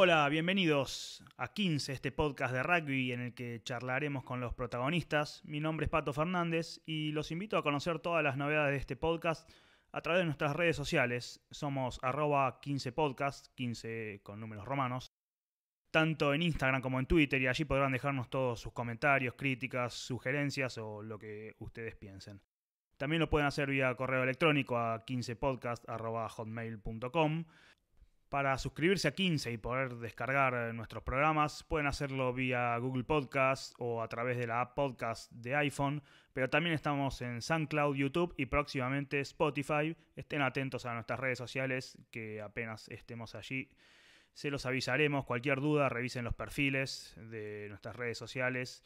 Hola, bienvenidos a 15, este podcast de rugby en el que charlaremos con los protagonistas. Mi nombre es Pato Fernández y los invito a conocer todas las novedades de este podcast a través de nuestras redes sociales. Somos arroba 15podcast, 15 con números romanos, tanto en Instagram como en Twitter y allí podrán dejarnos todos sus comentarios, críticas, sugerencias o lo que ustedes piensen. También lo pueden hacer vía correo electrónico a 15podcast.hotmail.com para suscribirse a 15 y poder descargar eh, nuestros programas, pueden hacerlo vía Google Podcast o a través de la app Podcast de iPhone, pero también estamos en SoundCloud, YouTube y próximamente Spotify. Estén atentos a nuestras redes sociales, que apenas estemos allí se los avisaremos. Cualquier duda, revisen los perfiles de nuestras redes sociales,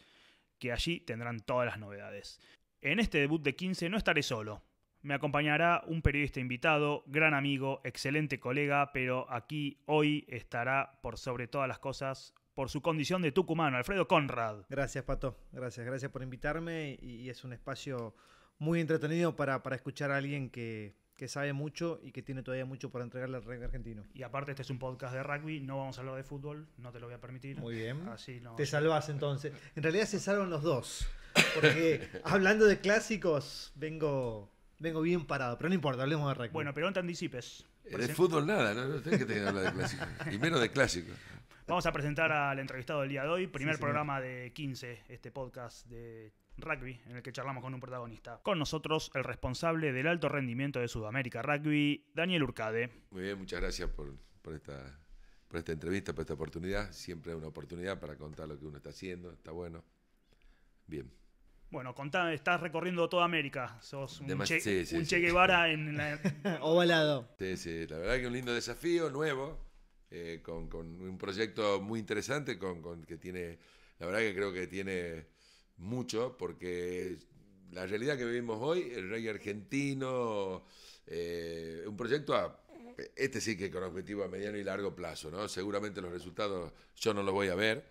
que allí tendrán todas las novedades. En este debut de 15 no estaré solo me acompañará un periodista invitado, gran amigo, excelente colega, pero aquí hoy estará por sobre todas las cosas por su condición de tucumano, Alfredo Conrad. Gracias, Pato. Gracias, gracias por invitarme y, es un espacio muy entretenido para, escuchar a alguien que, sabe mucho y que tiene todavía mucho por entregarle al rugby argentino. Y aparte este es un podcast de rugby, no vamos a hablar de fútbol, no te lo voy a permitir. Muy bien. Así no. Te salvas entonces. En realidad se salvan los dos, porque hablando de clásicos, vengo vengo bien parado, pero no importa, hablemos de rugby. Bueno, pero no te anticipes. Eh, de fútbol nada, no, no que tener hablar de clásico. Y menos de clásico. Vamos a presentar al entrevistado del día de hoy, primer programa de 15, este podcast de rugby, en el que charlamos con un protagonista. Con nosotros, el responsable del alto rendimiento de Sudamérica Rugby, Daniel Urcade. Muy bien, muchas gracias por, esta, por esta entrevista, por esta oportunidad. Siempre es una oportunidad para contar lo que uno está haciendo, está bueno. Bien. Bueno, contá, estás recorriendo toda América. Sos un, che, Guevara en Ovalado. Sí, sí, la verdad que un lindo desafío, nuevo, eh, con, un proyecto muy interesante, con, que tiene, la verdad que creo que tiene mucho, porque la realidad que vivimos hoy, el rey argentino, eh, un proyecto este sí que con objetivo a mediano y largo plazo, ¿no? Seguramente los resultados yo no los voy a ver,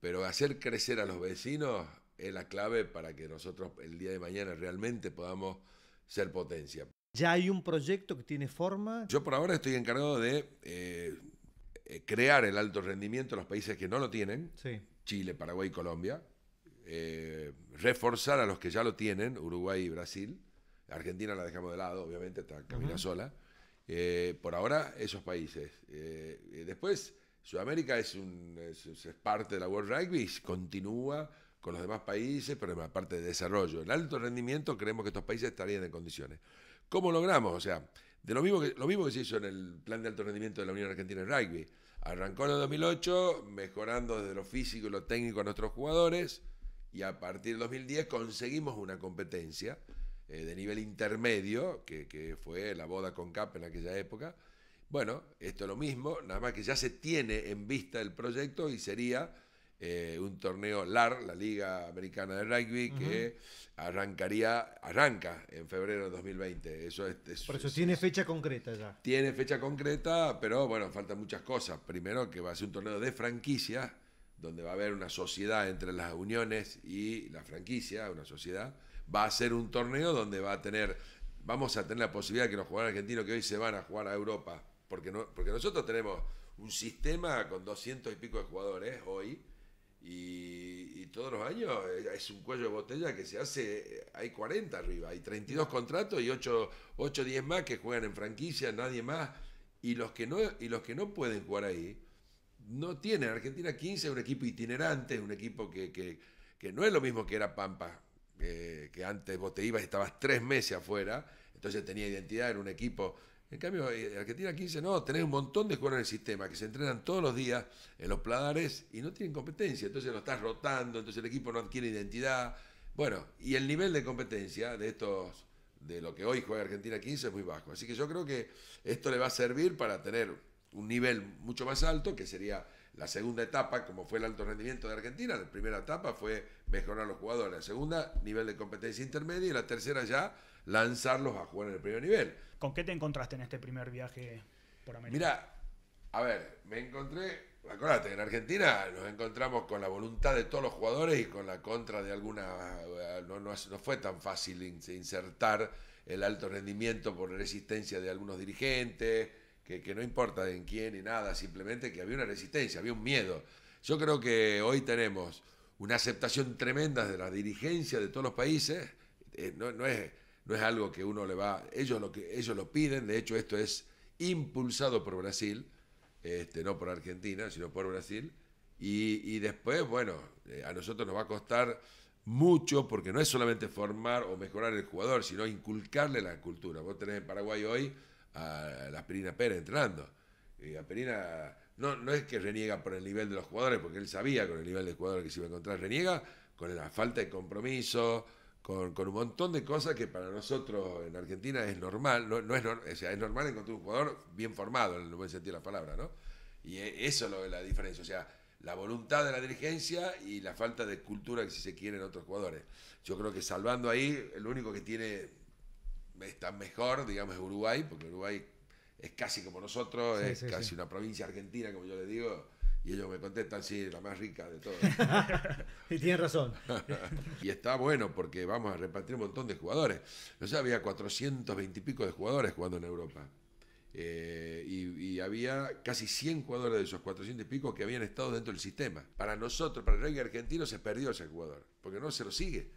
pero hacer crecer a los vecinos es la clave para que nosotros el día de mañana realmente podamos ser potencia. ¿Ya hay un proyecto que tiene forma? Yo por ahora estoy encargado de eh, eh, crear el alto rendimiento en los países que no lo tienen, Chile, Paraguay, y Colombia, eh, reforzar a los que ya lo tienen, Uruguay y Brasil, Argentina la dejamos de lado, obviamente, está caminando sola, por ahora esos países. después, Sudamérica es, un, es parte de la World Rugby, continúa con los demás países, pero en parte de desarrollo. El alto rendimiento creemos que estos países estarían en condiciones. ¿Cómo logramos? O sea, de lo mismo que, lo mismo que se hizo en el plan de alto rendimiento de la Unión Argentina en rugby. Arrancó en el 2008, mejorando desde lo físico y lo técnico a nuestros jugadores, y a partir del 2010 conseguimos una competencia eh, de nivel intermedio, que, que fue la boda con CAP en aquella época. Bueno, esto es lo mismo, nada más que ya se tiene en vista el proyecto y sería eh, un torneo LAR, la Liga Americana de Rugby, que arrancaría, arranca en febrero de 2020. Eso Por eso tiene fecha concreta ya. Tiene fecha concreta, pero bueno, faltan muchas cosas. Primero que va a ser un torneo de franquicia donde va a haber una sociedad entre las uniones y la franquicia, una sociedad. Va a ser un torneo donde va a tener, vamos a tener la posibilidad de que los jugadores argentinos que hoy se van a jugar a Europa, porque, no, porque nosotros tenemos un sistema con 200 y pico de jugadores hoy, todos los años eh, es un cuello de botella que se hace, eh, hay 40 arriba, hay 32 contratos y 8, o 10 más que juegan en franquicia, nadie más. Y los que no, y los que no pueden jugar ahí, no tienen. Argentina 15 es un equipo itinerante, un equipo que, que, no es lo mismo que era Pampa, que antes vos te ibas y estabas tres meses afuera, entonces tenía identidad, era un equipo en cambio, eh, Argentina 15 no, tenés un montón de jugadores en el sistema que se entrenan todos los días en los pladares y no tienen competencia, entonces lo estás rotando, entonces el equipo no adquiere identidad. Bueno, y el nivel de competencia de estos, de lo que hoy juega Argentina 15 es muy bajo. Así que yo creo que esto le va a servir para tener un nivel mucho más alto, que sería la segunda etapa, como fue el alto rendimiento de Argentina, la primera etapa fue mejorar a los jugadores, la segunda, nivel de competencia intermedia, y la tercera ya, lanzarlos a jugar en el primer nivel. ¿Con qué te encontraste en este primer viaje por América? Mira, a ver, me encontré, acuérdate, en Argentina nos encontramos con la voluntad de todos los jugadores y con la contra de algunas, no, fue tan fácil insertar el alto rendimiento por resistencia de algunos dirigentes, que, no importa en quién ni nada, simplemente que había una resistencia, había un miedo. Yo creo que hoy tenemos una aceptación tremenda de la dirigencia de todos los países, eh, no, es no es algo que uno le va, ellos lo, que, ellos lo piden, de hecho esto es impulsado por Brasil, este, no por Argentina, sino por Brasil, y, después, bueno, eh, a nosotros nos va a costar mucho, porque no es solamente formar o mejorar el jugador, sino inculcarle la cultura. Vos tenés en Paraguay hoy a la Perina Pérez entrando. Y a Perina no, no es que reniega por el nivel de los jugadores, porque él sabía con el nivel de jugadores que se iba a encontrar, reniega con la falta de compromiso, con, un montón de cosas que para nosotros en Argentina es normal, no, es, es normal encontrar un jugador bien formado, en el buen sentido de la palabra, ¿no? Y e, eso es lo, la diferencia, o sea, la voluntad de la dirigencia y la falta de cultura que si se quiere en otros jugadores. Yo creo que salvando ahí, el único que tiene está mejor, digamos, es Uruguay, porque Uruguay es casi como nosotros, es casi una provincia argentina, como yo le digo, y ellos me contestan, sí, la más rica de todas. y tienen razón. y está bueno porque vamos a repartir un montón de jugadores. No sé, había 420 y pico de jugadores jugando en Europa. Eh, y, había casi 100 jugadores de esos 400 y pico que habían estado dentro del sistema. Para nosotros, para el rugby argentino, se perdió ese jugador, porque no se lo sigue.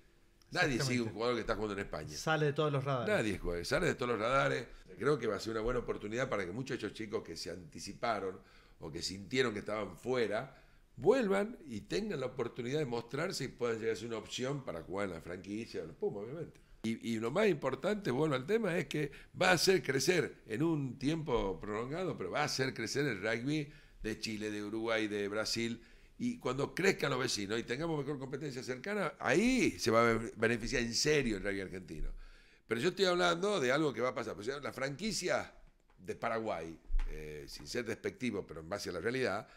Nadie sigue un jugador que está jugando en España. Sale de todos los radares. Nadie sale de todos los radares. Creo que va a ser una buena oportunidad para que muchos de esos chicos que se anticiparon o que sintieron que estaban fuera, vuelvan y tengan la oportunidad de mostrarse y puedan llegar a ser una opción para jugar en la franquicia obviamente. Y, lo más importante, vuelvo al tema, es que va a hacer crecer en un tiempo prolongado, pero va a hacer crecer el rugby de Chile, de Uruguay, de Brasil. Y cuando crezcan los vecinos y tengamos mejor competencia cercana, ahí se va a beneficiar en serio el rugby argentino. Pero yo estoy hablando de algo que va a pasar. la franquicia de Paraguay, eh, sin ser despectivo, pero en base a la realidad,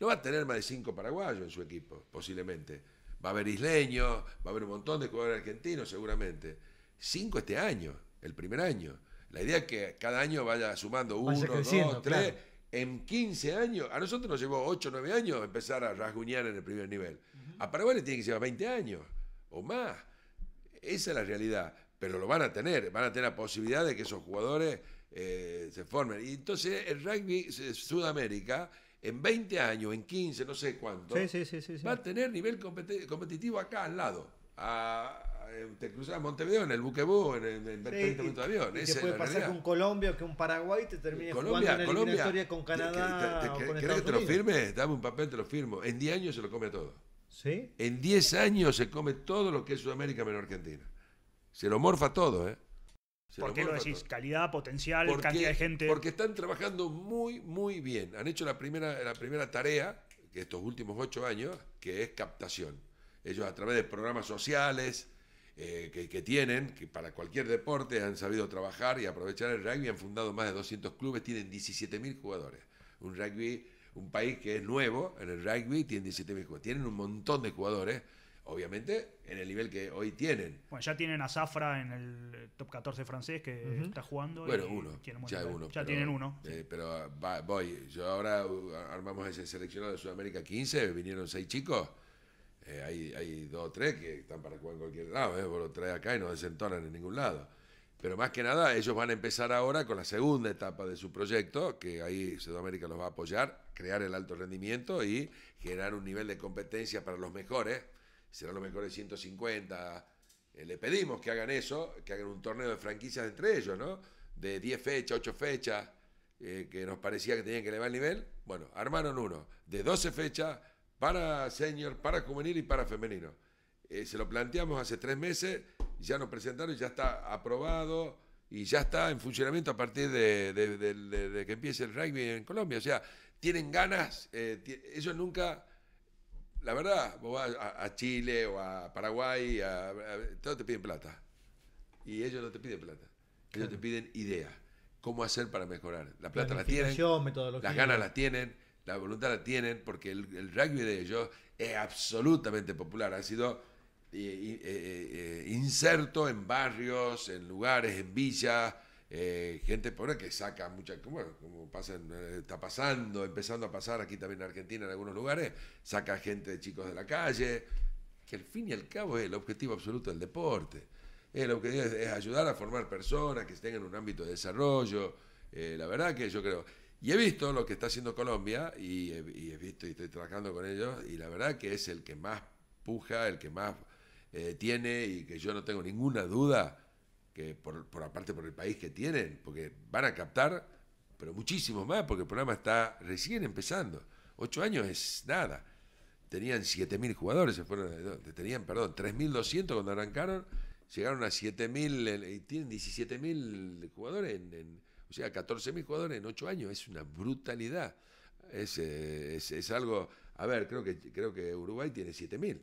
no va a tener más de cinco paraguayos en su equipo, posiblemente. Va a haber isleños, va a haber un montón de jugadores argentinos, seguramente. Cinco este año, el primer año. La idea es que cada año vaya sumando uno, dos, tres. En 15 años, a nosotros nos llevó 8 9 años empezar a rasguñar en el primer nivel. A Paraguay le tiene que llevar 20 años o más. Esa es la realidad. Pero lo van a tener, van a tener la posibilidad de que esos jugadores eh, se formen. Y entonces el rugby Sudamérica, en 20 años, en 15, no sé cuánto, va a tener nivel competitivo acá al lado. A, te cruzas Montevideo en el buquebú, en, el en 30 minutos de avión. Y te puede pasar que Colombia o que un Paraguay te termine Colombia, jugando en con Canadá. ¿Quieres que te lo firme? Dame un papel, te lo firmo. En 10 años se lo come todo. ¿Sí? En 10 años se come todo lo que es Sudamérica menos Argentina. Se lo morfa todo, ¿eh? ¿Por qué lo decís? Calidad, potencial, cantidad de gente. Porque están trabajando muy, muy bien. Han hecho la primera, la primera tarea, de estos últimos ocho años, que es captación. Ellos a través de programas sociales eh, que, tienen, que para cualquier deporte han sabido trabajar y aprovechar el rugby, han fundado más de 200 clubes, tienen 17.000 jugadores. Un rugby, un país que es nuevo en el rugby, tiene 17.000 jugadores. Tienen un montón de jugadores obviamente en el nivel que hoy tienen. Bueno, ya tienen a Zafra en el eh, top 14 francés que está jugando. Bueno, uno. Ya, uno, ya tienen uno. Eh, pero ah, voy, yo ahora uh, armamos ese seleccionado de Sudamérica 15, vinieron seis chicos. Eh, hay, dos o tres que están para jugar en cualquier lado, vos lo traes acá y no desentonan en ningún lado. Pero más que nada, ellos van a empezar ahora con la segunda etapa de su proyecto, que ahí Sudamérica los va a apoyar, crear el alto rendimiento y generar un nivel de competencia para los mejores lo mejor de 150. le pedimos que hagan eso, que hagan un torneo de franquicias entre ellos, ¿no? De 10 fechas, 8 fechas, eh, que nos parecía que tenían que elevar el nivel. Bueno, armaron uno de 12 fechas para senior, para juvenil y para femenino. Eh, se lo planteamos hace tres meses, ya nos presentaron, ya está aprobado y ya está en funcionamiento a partir de, de que empiece el rugby en Colombia. O sea, tienen ganas, eh, ellos nunca la verdad, vos vas a, Chile o a Paraguay, a, todos te piden plata. Y ellos no te piden plata. Ellos te piden ideas. ¿Cómo hacer para mejorar? La plata la tienen. Las ganas las tienen. La voluntad la tienen. Porque el, rugby de ellos es absolutamente popular. Ha sido eh, eh, eh, inserto en barrios, en lugares, en villas eh, gente pobre que saca mucha, bueno, como pasa, eh, está pasando, empezando a pasar aquí también en Argentina en algunos lugares, saca gente de chicos de la calle, que al fin y al cabo es el objetivo absoluto del deporte. el objetivo es, ayudar a formar personas que estén en un ámbito de desarrollo. Eh, la verdad que yo creo. Y he visto lo que está haciendo Colombia y he, visto y estoy trabajando con ellos y la verdad que es el que más puja, el que más tiene y que yo no tengo ninguna duda por, por, aparte por el país que tienen, porque van a captar, pero muchísimos más, porque el programa está recién empezando. Ocho años es nada. Tenían 7.000 jugadores, se fueron, tenían, perdón, 3.200 cuando arrancaron, llegaron a 7.000, y tienen 17.000 jugadores, en, o sea, 14.000 jugadores en ocho años, es una brutalidad. Eh, es, es, algo, a ver, creo que, creo que Uruguay tiene 7.000,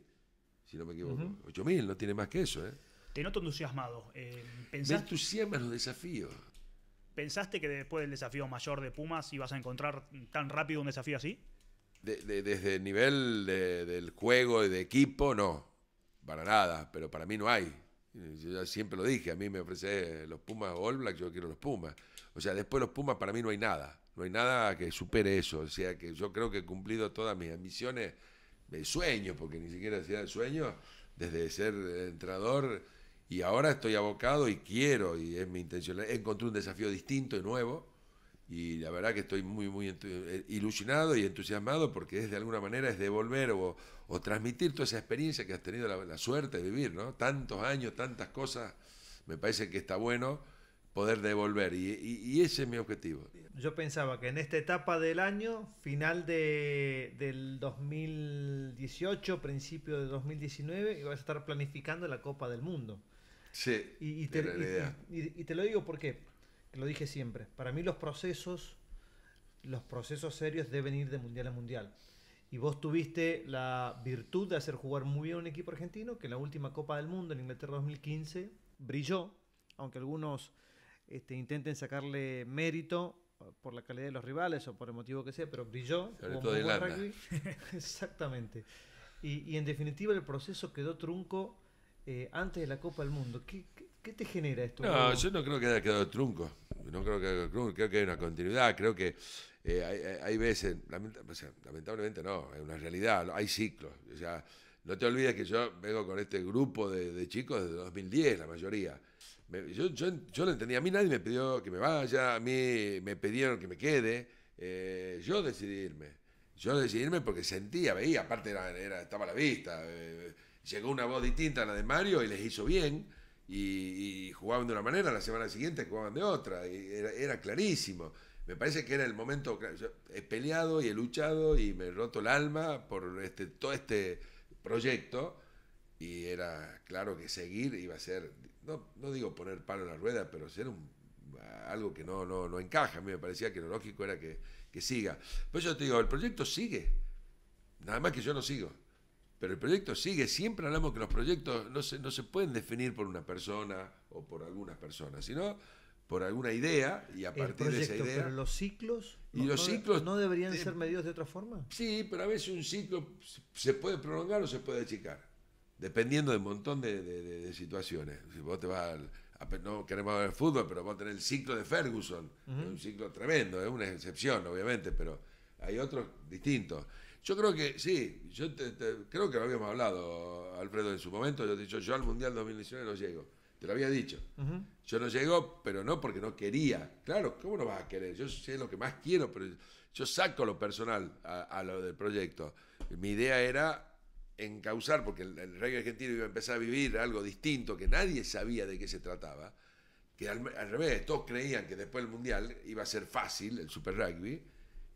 si no me equivoco, 8.000, no tiene más que eso, ¿eh? Te noto entusiasmado. Eh, Me los desafíos. ¿Pensaste que después del desafío mayor de Pumas ibas a encontrar tan rápido un desafío así? desde el nivel del juego y de equipo, no. Para nada, pero para mí no hay. Yo siempre lo dije, a mí me ofrece eh, los Pumas o All Black, yo quiero los Pumas. O sea, después los Pumas para mí no hay nada. No hay nada que supere eso. O sea, que yo creo que he cumplido todas mis ambiciones de sueño, porque ni siquiera hacía el sueño, desde ser entrenador y ahora estoy abocado y quiero, y es mi intención, encontré un desafío distinto y nuevo, y la verdad que estoy muy, muy eh, ilusionado y entusiasmado porque es de alguna manera es devolver o, transmitir toda esa experiencia que has tenido la, suerte de vivir, ¿no? Tantos años, tantas cosas, me parece que está bueno poder devolver y, ese es mi objetivo. Yo pensaba que en esta etapa del año, final de, del 2018, principio de 2019, ibas a estar planificando la Copa del Mundo. Sí. Y, te, lo digo porque, lo dije siempre, para mí los procesos, los procesos serios deben ir de mundial a mundial. Y vos tuviste la virtud de hacer jugar muy bien un equipo argentino que en la última Copa del Mundo en Inglaterra 2015 brilló, aunque algunos este, intenten sacarle mérito por la calidad de los rivales o por el motivo que sea, pero brilló. Sobre todo Exactamente. Y, y en definitiva el proceso quedó trunco eh, antes de la Copa del Mundo. ¿Qué, te genera esto? No, yo no creo que haya quedado trunco. No creo que haya trunco. Creo que hay una continuidad. Creo que eh, hay, veces, lamentablemente no, es una realidad. Hay ciclos. O sea, no te olvides que yo vengo con este grupo de, chicos desde 2010, la mayoría. yo, lo entendía A mí nadie me pidió que me vaya. A mí me pidieron que me quede. Eh, yo yo irme Yo decidirme porque sentía, veía, aparte era, estaba a la vista. Eh, llegó una voz distinta a la de Mario y les hizo bien. Y, jugaban de una manera, la semana siguiente jugaban de otra. era, clarísimo. Me parece que era el momento. he peleado y he luchado y me he roto el alma por este, todo este proyecto. Y era claro que seguir iba a ser, no, digo poner palo en la rueda, pero ser algo que no, no, no encaja. A mí me parecía que lo lógico era que, que siga. pues yo te digo, el proyecto sigue. Nada más que yo no sigo. Pero el proyecto sigue, siempre hablamos que los proyectos no se, no se pueden definir por una persona o por algunas personas, sino por alguna idea y a partir de esa idea. los ciclos. Y los ciclos. ¿No deberían ser medidos de otra forma? Sí, pero a veces un ciclo se puede prolongar o se puede achicar, dependiendo de un montón de, situaciones. Si vos te vas no queremos ver el fútbol, pero vos tenés el ciclo de Ferguson, es un ciclo tremendo, es una excepción, obviamente, pero hay otros distintos. Yo creo que, sí, yo creo que lo habíamos hablado, Alfredo, en su momento. Yo te he dicho, yo al Mundial 2019 no llego. Te lo había dicho. Yo no llego, pero no porque no quería. Claro, ¿cómo no vas a querer? Yo sé lo que más quiero, pero yo saco lo personal a, lo del proyecto. Mi idea era encauzar, porque el, rugby argentino iba a empezar a vivir algo distinto que nadie sabía de qué se trataba. Que al, al revés, todos creían que después del Mundial iba a ser fácil el Super Rugby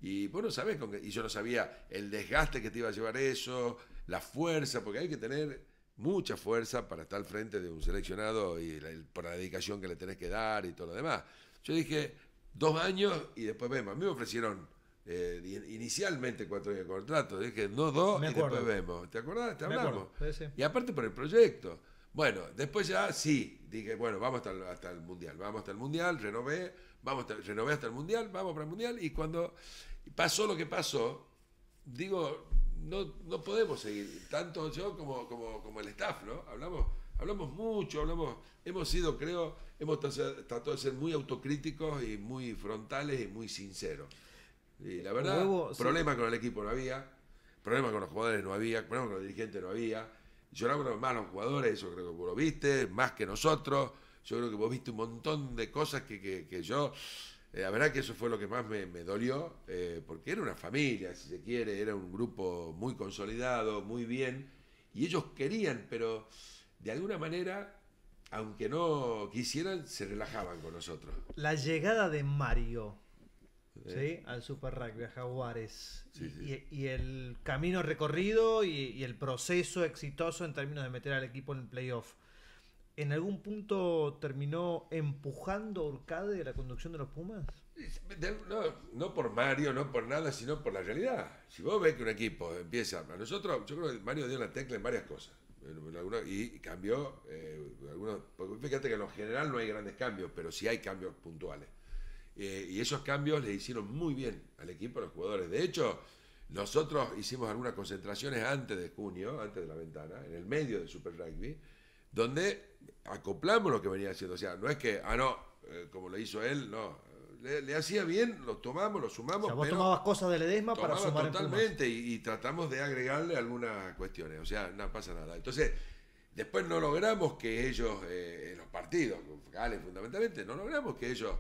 y vos no con Y yo no sabía el desgaste que te iba a llevar eso, la fuerza, porque hay que tener mucha fuerza para estar al frente de un seleccionado y la, por la dedicación que le tenés que dar y todo lo demás. Yo dije, dos años y después vemos. A mí me ofrecieron eh, inicialmente cuatro años de contrato. Dije, no dos y después vemos. ¿Te acordás? Te hablamos. Y aparte por el proyecto. Bueno, después ya sí, dije, bueno, vamos hasta el, hasta el Mundial, vamos hasta el Mundial, renové, vamos renové hasta el Mundial, vamos para el Mundial y cuando pasó lo que pasó. Digo, no, no podemos seguir, tanto yo como, como, el staff, ¿no? Hablamos, hablamos mucho, hablamos, hemos sido, creo, hemos tratado de ser muy autocríticos y muy frontales y muy sinceros. Y la verdad, problema con el equipo no había, problema con los jugadores no había, problema con los dirigentes no había. Yo hablo más los jugadores, eso creo que vos lo viste, más que nosotros. Yo creo que vos viste un montón de cosas que, que yo eh, la verdad que eso fue lo que más me, dolió, eh, porque era una familia, si se quiere, era un grupo muy consolidado, muy bien, y ellos querían, pero de alguna manera, aunque no quisieran, se relajaban con nosotros. La llegada de Mario ¿Eh? ¿Sí? al Super Rugby, a Jaguares. y, el camino recorrido y, y, el proceso exitoso en términos de meter al equipo en el playoff en algún punto terminó empujando a Urcade de la conducción de los Pumas? No, por Mario, no por nada, sino por la realidad. Si vos ves que un equipo empieza, a nosotros, yo creo que Mario dio la tecla en varias cosas. y cambió, eh, fíjate que en lo general no hay grandes cambios, pero sí hay cambios puntuales. Eh, y esos cambios le hicieron muy bien al equipo, a los jugadores. De hecho, nosotros hicimos algunas concentraciones antes de junio, antes de la ventana, en el medio del Super Rugby donde acoplamos lo que venía haciendo. O sea, no es que, ah, no, eh, como lo hizo él, no. Le, hacía bien, lo tomamos, lo sumamos. O vos tomabas cosas de Ledesma para sumar Totalmente, y, y, tratamos de agregarle algunas cuestiones. O sea, no pasa nada. Entonces, después no logramos que ellos, eh, en los partidos, Gales fundamentalmente, no logramos que ellos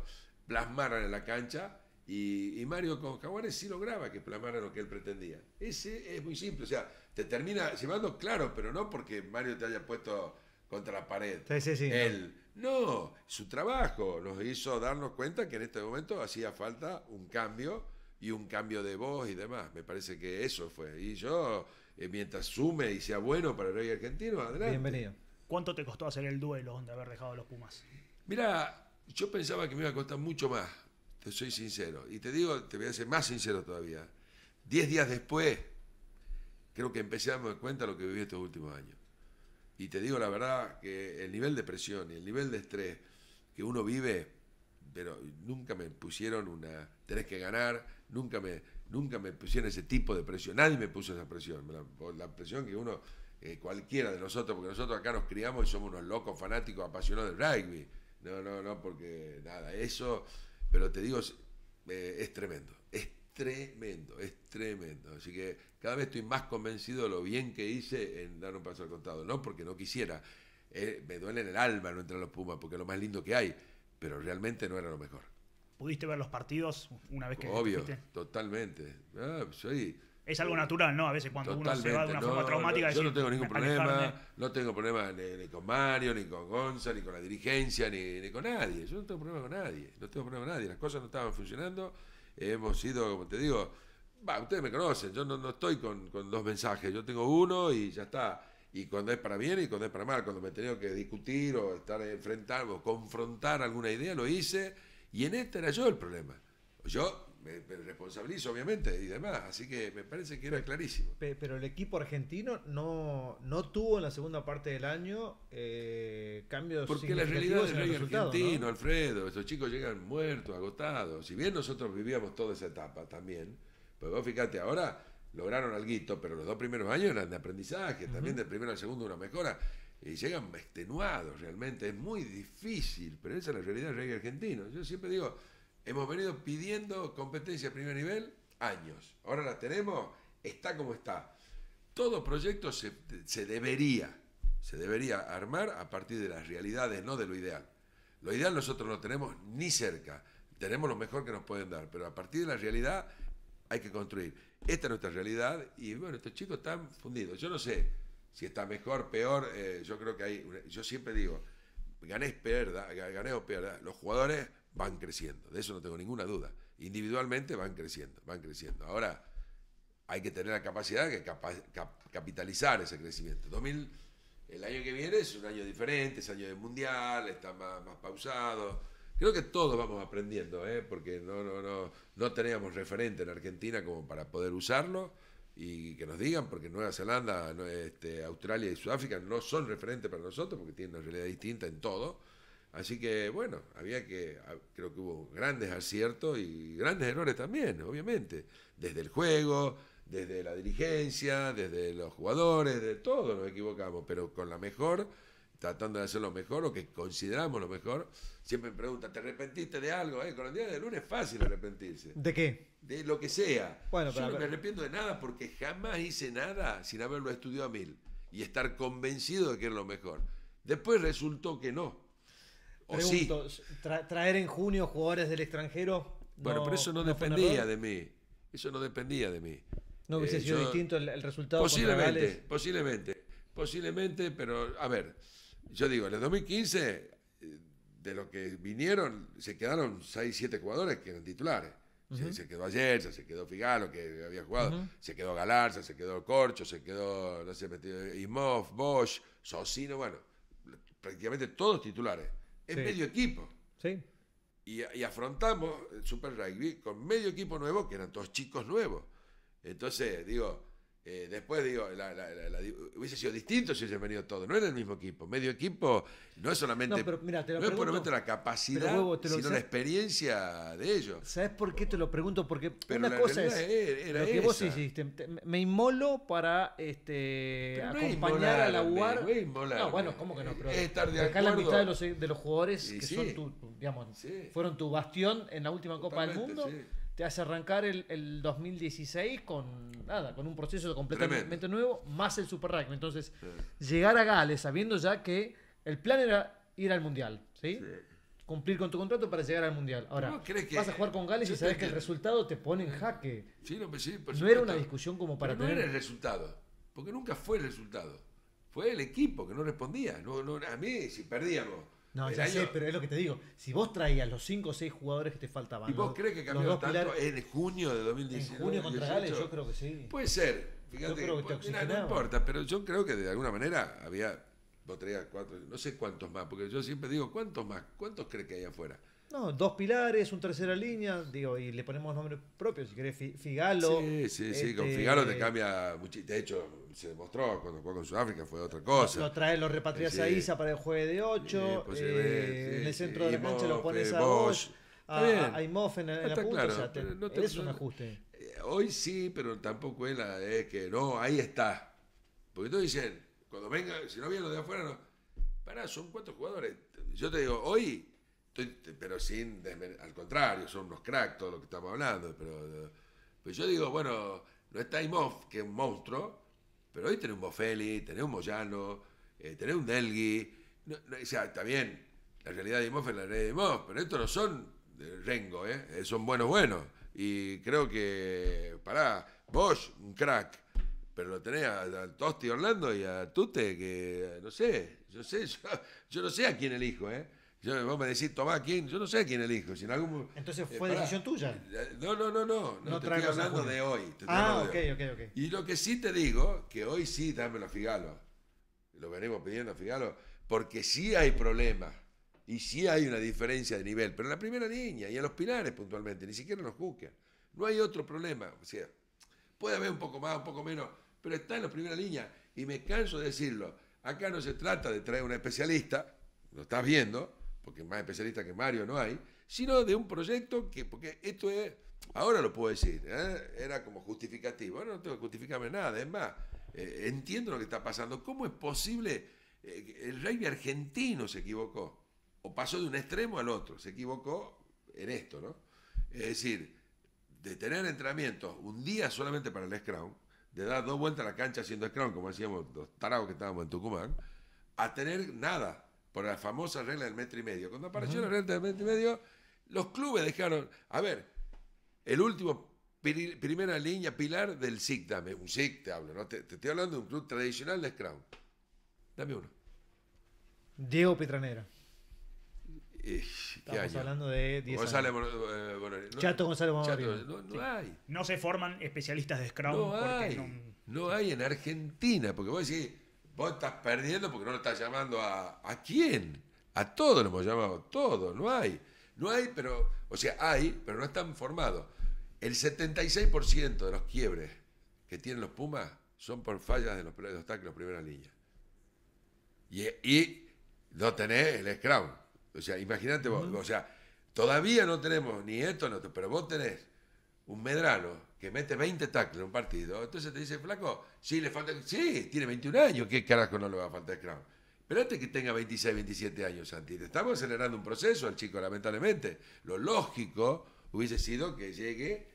plasmaran en la cancha y, y, Mario con Jaguares sí lograba que plasmaran lo que él pretendía. Ese es muy simple, o sea, te termina llevando, claro, pero no porque Mario te haya puesto contra la pared. Sí, sí, sí. Él, no, su trabajo nos hizo darnos cuenta que en este momento hacía falta un cambio y un cambio de voz y demás. Me parece que eso fue. Y yo, eh, mientras sume y sea bueno para el rey argentino, adelante. Bienvenido. ¿Cuánto te costó hacer el duelo de haber dejado a los Pumas? Mira, yo pensaba que me iba a costar mucho más. Te soy sincero. Y te digo, te voy a ser más sincero todavía. Diez días después, creo que empecé a darme cuenta de lo que viví estos últimos años. Y te digo la verdad que el nivel de presión y el nivel de estrés que uno vive, pero nunca me pusieron una tenés que ganar, nunca me, nunca me pusieron ese tipo de presión, nadie me puso esa presión, la, presión que uno, eh, cualquiera de nosotros, porque nosotros acá nos criamos y somos unos locos fanáticos apasionados del rugby. No, no, no, porque nada, eso, pero te digo, es eh, tremendo, es tremendo, es tremendo. Así que cada vez estoy más convencido de lo bien que hice en dar un paso al contado. No porque no quisiera, eh, me duele en el alma no entrar a los Pumas, porque es lo más lindo que hay, pero realmente no era lo mejor. ¿Pudiste ver los partidos una vez que Obvio, totalmente. Ah, es algo natural, ¿no? A veces cuando uno se va de una forma traumática. yo no tengo ningún problema, no tengo problema ni, con Mario, ni con Gonza, ni con la dirigencia, ni, ni con nadie. Yo no tengo problema con nadie, no tengo problema con nadie. Las cosas no estaban funcionando hemos sido, como te digo, ustedes me conocen, yo no, estoy con, con, dos mensajes, yo tengo uno y ya está. Y cuando es para bien y cuando es para mal, cuando me he tenido que discutir o estar enfrentar o confrontar alguna idea, lo hice. Y en este era yo el problema. Yo me, responsabilizo obviamente y demás, así que me parece que era clarísimo. Pero el equipo argentino no, no tuvo en la segunda parte del año eh, cambios Porque la realidad del rey argentino, Alfredo, esos chicos llegan muertos, agotados, si bien nosotros vivíamos toda esa etapa también, pues vos fíjate, ahora lograron algo, pero los dos primeros años eran de aprendizaje, también de del primero al segundo una mejora, y llegan extenuados realmente, es muy difícil, pero esa es la realidad del rey argentino. Yo siempre digo, Hemos venido pidiendo competencia de primer nivel años. Ahora la tenemos, está como está. Todo proyecto se, debería, se debería armar a partir de las realidades, no de lo ideal. Lo ideal nosotros no tenemos ni cerca. Tenemos lo mejor que nos pueden dar, pero a partir de la realidad hay que construir. Esta es nuestra realidad y bueno, estos chicos están fundidos. Yo no sé si está mejor, peor, eh, yo creo que hay, yo siempre digo, gané, perda, gané o pierda. Los jugadores van creciendo, de eso no tengo ninguna duda. Individualmente van creciendo, van creciendo. Ahora hay que tener la capacidad de capitalizar ese crecimiento. 2000, el año que viene es un año diferente, es año mundial, está más, pausado. Creo que todos vamos aprendiendo, ¿eh? porque no, no, no, no teníamos referente en Argentina como para poder usarlo y que nos digan, porque Nueva Zelanda, este, Australia y Sudáfrica no son referentes para nosotros, porque tienen una realidad distinta en todo Así que bueno, había que, ah, creo que hubo grandes aciertos y grandes errores también, obviamente, desde el juego, desde la dirigencia, desde los jugadores, de todo nos equivocamos, pero con la mejor, tratando de hacer lo mejor o que consideramos lo mejor, siempre me pregunta, ¿te arrepentiste de algo? Eh, con el día de lunes es fácil arrepentirse. ¿De qué? De lo que sea. Bueno, Yo no me arrepiento de nada porque jamás hice nada sin haberlo estudiado a mil y estar convencido de que era lo mejor. Después resultó que no Pregunto, traer en junio jugadores del extranjero. Bueno, pero eso no, dependía de mí. Eso no dependía de mí. ¿No hubiese eh, sido distinto el, resultado? Posiblemente, posiblemente, posiblemente, pero a ver, yo digo, en el 2015, eh, de lo que vinieron, se quedaron 6, 7 jugadores que eran titulares. se, quedó ayer, se quedó Figalo, que había jugado, se quedó Galarza, se quedó Corcho, se quedó, no sé, Imov, Bosch, Sosino, bueno, prácticamente todos titulares es medio equipo. Sí. Y, y, afrontamos el Super Rugby con medio equipo nuevo, que eran todos chicos nuevos. Entonces, digo, eh, después digo, la, la, la, hubiese sido distinto si hubiesen venido todos, no era el mismo equipo. Medio equipo no es solamente, no, pero, mira te lo no es solamente la capacidad, sino la experiencia de ellos. ¿Sabes por qué te lo pregunto? Porque una cosa es lo que vos hiciste, me inmolo para este, acompañar a la UAR. No, bueno, ¿cómo que no? acá la mitad de los, de los jugadores que son tu, fueron tu bastión en la última Copa del Mundo te hace arrancar el, 2016 con nada, con un proceso completamente nuevo, más el Super Rugby. Entonces, llegar a Gales sabiendo ya que el plan era ir al Mundial, ¿sí? Cumplir con tu contrato para llegar al Mundial. Ahora, vas a jugar con Gales y sabes que, el resultado te pone en jaque. Sí, no, pues era una discusión como para tener... No era el resultado, porque nunca fue el resultado. Fue el equipo que no respondía. No, no, a mí, si perdíamos no, ya sé, pero es lo que te digo. Si vos traías los 5 o 6 jugadores que te faltaban. ¿Y vos crees que cambió tanto en junio de 2019? En junio contra Gales, yo creo que sí. Puede ser. Fíjate, no importa, pero yo creo que de alguna manera había 3, 4, no sé cuántos más, porque yo siempre digo, ¿cuántos más? ¿Cuántos crees que hay afuera? No, dos pilares, un tercera línea, digo, y le ponemos nombres propios, si querés, Figalo. Sí, sí, sí, con este, Figalo te cambia De hecho, se demostró cuando jugó con Sudáfrica, fue otra cosa. Lo trae, lo repatrias a Isa para el jueves de 8, pues eh, en el centro de la cancha lo eh, pones a Bosch, a, a en, la punta, es un ajuste. Eh, hoy sí, pero tampoco es, la, es que no, ahí está. Porque tú dicen, cuando venga, si no vienen los de afuera, no. Pará, son cuatro jugadores. Yo te digo, hoy pero sin al contrario, son unos cracks todo lo que estamos hablando, pero, pero yo digo, bueno, no está Imov, que es un monstruo, pero hoy tenés un Bofeli, tenés un Moyano, eh, tenés un Delgui, o sea, está bien, la realidad de Imov es la realidad de Imov, pero estos no son de Rengo, eh, eh, son buenos buenos, y creo que, pará, Bosch, un crack, pero lo tenés a, Tosti Orlando y a Tute, que no sé, yo sé, yo no sé a quién elijo, ¿eh? Yo, vos me decís, Tomás, quién, yo no sé quién elijo. Si en algún... Entonces eh, fue decisión tuya. No, no, no, no. No, te estoy ah, hablando de hoy. ah, ok, ok, ok. Y lo que sí te digo, que hoy sí dámelo a Figalo. Lo venimos pidiendo a Figalo, porque sí hay problemas. Y sí hay una diferencia de nivel. Pero en la primera línea y en los pilares puntualmente, ni siquiera nos buscan. No hay otro problema. O sea, puede haber un poco más, un poco menos, pero está en la primera línea. Y me canso de decirlo. Acá no se trata de traer un especialista, lo estás viendo, porque más especialista que Mario no hay, sino de un proyecto que, porque esto es, ahora lo puedo decir, ¿eh? era como justificativo, no tengo que justificarme nada, es más, eh, entiendo lo que está pasando, ¿cómo es posible? Eh, el rugby argentino se equivocó, o pasó de un extremo al otro, se equivocó en esto, ¿no? Es decir, de tener entrenamiento un día solamente para el scrum, de dar dos vueltas a la cancha haciendo scrum, como decíamos los tarados que estábamos en Tucumán, a tener nada, por la famosa regla del metro y medio. Cuando apareció la regla del metro y medio, los clubes dejaron, a ver, el último primera línea pilar del SIC, dame un SIC, te hablo, ¿no? Te, estoy hablando de un club tradicional de Scrum. Dame uno. Diego Petranera. Eh, Estamos hablando de 10 González, años. Eh, no, Chato González no, hay. No se forman especialistas de Scrum. No hay. no hay en Argentina, porque vos decís, Vos estás perdiendo porque no lo estás llamando a. ¿A quién? A todos lo hemos llamado, todos, no hay. No hay, pero. O sea, hay, pero no están formados. El 76% de los quiebres que tienen los Pumas son por fallas de los, de los primera línea. Y, y no tenés el scrum. O sea, imagínate vos, o sea, todavía no tenemos ni esto, no, pero vos tenés un Medrano que mete 20 tackles en un partido, entonces te dice, flaco, sí, le falta, sí, tiene 21 años, ¿qué carajo no le va a faltar el crown? antes que tenga 26, 27 años, Santi. estamos acelerando un proceso al chico, lamentablemente. Lo lógico hubiese sido que llegue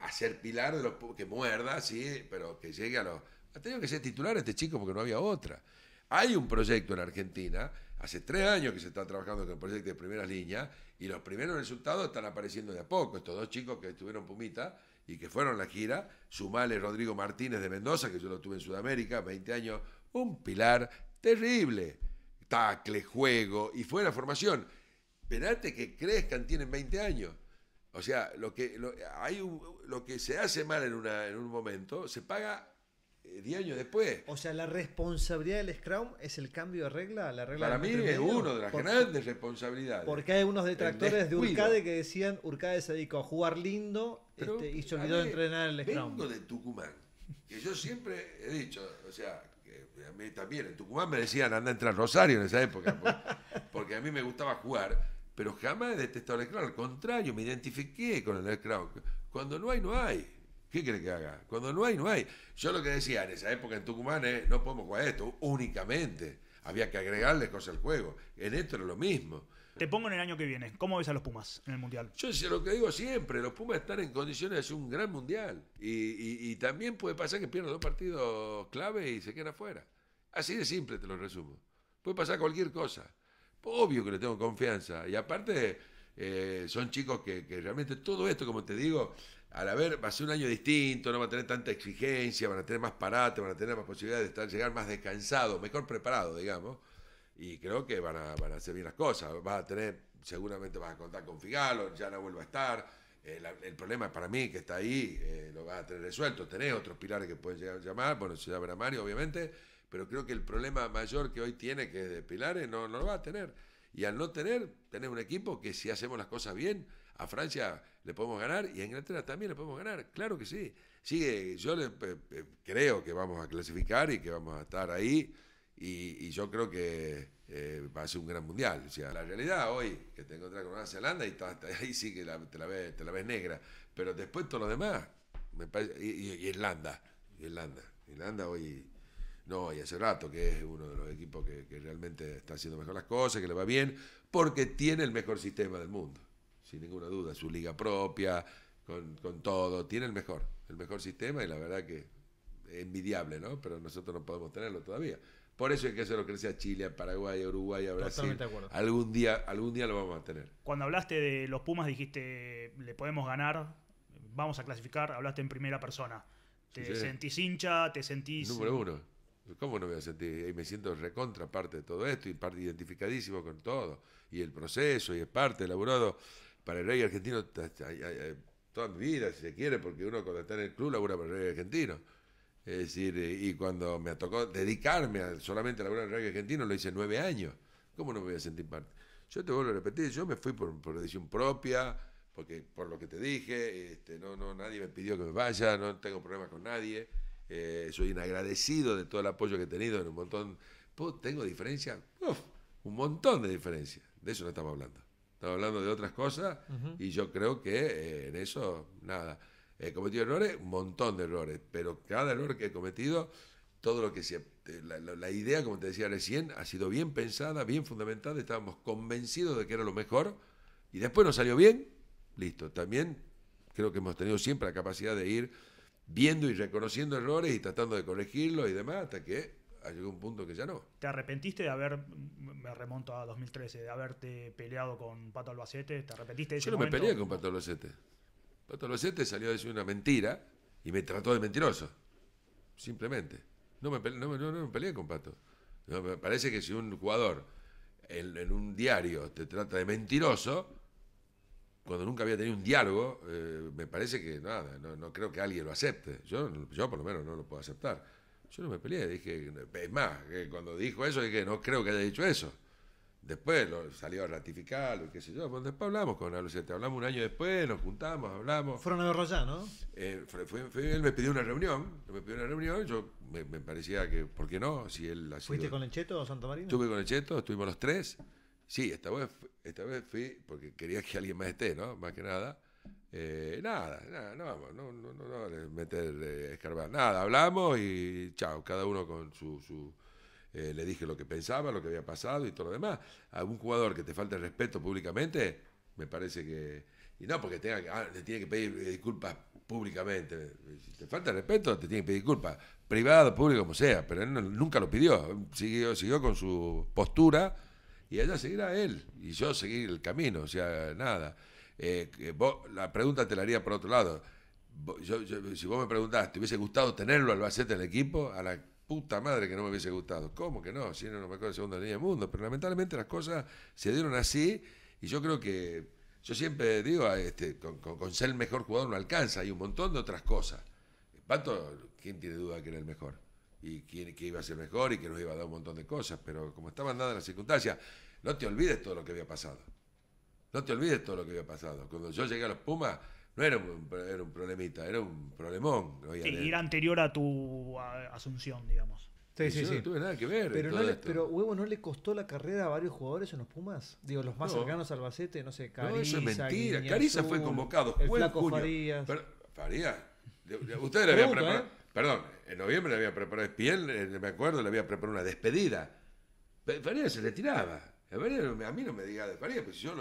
a ser pilar de los que muerda, sí, pero que llegue a los. Ha tenido que ser titular este chico porque no había otra. Hay un proyecto en Argentina hace tres años que se está trabajando con el proyecto de primeras líneas y los primeros resultados están apareciendo de a poco. Estos dos chicos que estuvieron Pumita y que fueron a la gira, sumale Rodrigo Martínez de Mendoza, que yo lo tuve en Sudamérica, 20 años, un pilar terrible. Tacle, juego y fue la formación. Esperate que crezcan, tienen 20 años. O sea, lo que, se hace mal en un momento se paga 10 eh, años después. O sea, la responsabilidad del Scrum es el cambio de regla, la regla Para mí es una de las grandes responsabilidades. Porque hay unos detractores de Urcade que decían, Urcade se dedicó a jugar lindo este, y se olvidó de entrenar el Scrum. Vengo de Tucumán, que yo siempre he dicho, o sea, a mí también en Tucumán me decían anda a entrar Rosario en esa época, porque, a mí me gustaba jugar, pero jamás he detestado el Scrum, al contrario, me identifiqué con el Scrum. Cuando no hay, no hay. ¿Qué quiere que haga? Cuando no hay, no hay. Yo lo que decía en esa época en Tucumán es, eh, no podemos jugar esto únicamente. Había que agregarle cosas al juego. En esto era lo mismo. Te pongo en el año que viene. ¿Cómo ves a los Pumas en el Mundial? Yo sé lo que digo siempre, los Pumas están en condiciones de hacer un gran Mundial. Y, también puede pasar que pierdan dos partidos clave y se queden afuera. Así de simple te lo resumo. Puede pasar cualquier cosa. Obvio que le tengo confianza. Y aparte, eh, son chicos que realmente todo esto, como te digo, al haber, va a ser un año distinto, no va a tener tanta exigencia, van a tener más parate, van a tener más posibilidades de estar, llegar más descansado, mejor preparado, digamos. Y creo que van a, hacer bien las cosas. Va a tener, seguramente vas a contar con Figalo, ya no vuelva a estar. Eh, el, problema para mí que está ahí eh, lo vas a tener resuelto. Tenés otros pilares que pueden llegar a llamar, bueno, se llama Mario, obviamente, pero creo que el problema mayor que hoy tiene, que es de pilares, no, no lo va a tener. Y al no tener, tenés un equipo que si hacemos las cosas bien, a Francia le podemos ganar y a Inglaterra también le podemos ganar, claro que sí. Sigue, yo creo que vamos a clasificar y que vamos a estar ahí y, yo creo que eh, va a ser un gran mundial. O sea, la realidad hoy que te encuentras con una y ahí sí que la, te, la ves, negra, pero después todo lo demás, me y, Irlanda, Irlanda, Irlanda hoy... No, y hace rato que es uno de los equipos que, realmente está haciendo mejor las cosas, que le va bien, porque tiene el mejor sistema del mundo sin ninguna duda, su liga propia, con, todo, tiene el mejor, el mejor sistema y la verdad que es envidiable, ¿no? Pero nosotros no podemos tenerlo todavía. Por eso hay que lo que a Chile, Paraguay, Uruguay, a Brasil. De acuerdo. Algún día, algún día lo vamos a tener. Cuando hablaste de los Pumas dijiste, le podemos ganar, vamos a clasificar, hablaste en primera persona. Te sentís hincha, te sentís... Número uno. ¿Cómo no me voy a sentir? Y me siento recontra parte de todo esto y identificadísimo con todo. Y el proceso, y es parte, elaborado para el rey argentino toda mi vida, si se quiere, porque uno cuando está en el club labura para el rey argentino. Es decir, eh, y cuando me tocó dedicarme solamente a laburar en el reggae argentino, lo hice nueve años. ¿Cómo no me voy a sentir parte? Yo te vuelvo a repetir, yo me fui por, decisión propia, porque por lo que te dije, este, no, no, nadie me pidió que me vaya, no tengo problemas con nadie. Eh, soy inagradecido de todo el apoyo que he tenido en un montón. ¿Tengo diferencia? un montón de diferencias. De eso no estamos hablando. Estamos hablando de otras cosas y yo creo que eh, en eso, nada, he cometido errores, un montón de errores, pero cada error que he cometido, todo lo que se... Eh, la, la idea, como te decía recién, ha sido bien pensada, bien fundamentada, estábamos convencidos de que era lo mejor y después nos salió bien, listo. También creo que hemos tenido siempre la capacidad de ir viendo y reconociendo errores y tratando de corregirlos y demás, hasta que llegó un punto que ya no. ¿Te arrepentiste de haber, me remonto a 2013, de haberte peleado con Pato Albacete? ¿Te arrepentiste de Yo no me peleé con Pato Albacete. Pato Albacete salió a decir una mentira y me trató de mentiroso. Simplemente. No me peleé, no, peleé con Pato. me parece que si un jugador en, un diario te trata de mentiroso, cuando nunca había tenido un diálogo, eh, me parece que nada, no, creo que alguien lo acepte. Yo, yo por lo menos no lo puedo aceptar. Yo no me peleé, dije, es más, que cuando dijo eso, dije, no creo que haya dicho eso. Después lo, salió a ratificarlo, qué sé yo. Pues después hablamos con Alucete, hablamos un año después, nos juntamos, hablamos. Fueron a verlo ¿no? Eh, él me pidió una reunión, me pidió una reunión, yo me, parecía que, ¿por qué no? Si él ¿Fuiste con el Cheto o Santa Marina? Estuve con el Cheto, estuvimos los tres. Sí, esta esta vez fui porque quería que alguien más esté, ¿no? Más que nada. Eh, nada, nada, no vamos, no, no, no, meter escarbar. Nada, hablamos y chao, cada uno con su. su eh, le dije lo que pensaba, lo que había pasado y todo lo demás. Algún jugador que te falte el respeto públicamente, me parece que. Y no porque tenga que, ah, le tiene que pedir eh, disculpas públicamente. Si te falta el respeto, te tiene que pedir disculpas. Privado, público, como sea, pero él nunca lo pidió. Siguió, siguió con su postura y ella seguirá él. Y yo seguir el camino, o sea, nada. Eh, vos, la pregunta te la haría por otro lado. si vos me preguntás, ¿te hubiese gustado tenerlo Albacete en el equipo? A la puta madre que no me hubiese gustado. ¿Cómo que no? Si no no me mejor segunda línea del mundo. Pero lamentablemente las cosas se dieron así y yo creo que, yo siempre digo, este, con, ser el mejor jugador no alcanza, hay un montón de otras cosas. Pato, ¿quién tiene duda que era el mejor? Y quién, que iba a ser mejor y que nos iba a dar un montón de cosas, pero como estaban dadas las circunstancias, no te olvides todo lo que había pasado. No te olvides todo lo que había pasado. Cuando yo llegué a los Pumas, no era un, problemita, era un problemón. Y era anterior a tu asunción, digamos. Sí, sí, No tuve nada que ver. Pero, no Huevo, ¿no le costó la carrera a varios jugadores en los Pumas? Digo, los más cercanos Albacete, no sé, Cariza. No, Cariza fue convocado. El flaco Farías. Ustedes le habían preparado. ¿eh? Perdón, en noviembre le había preparado Espiel, eh, me acuerdo, le había preparado una despedida. Farías se le tiraba a mí no me diga de Faría, pues yo,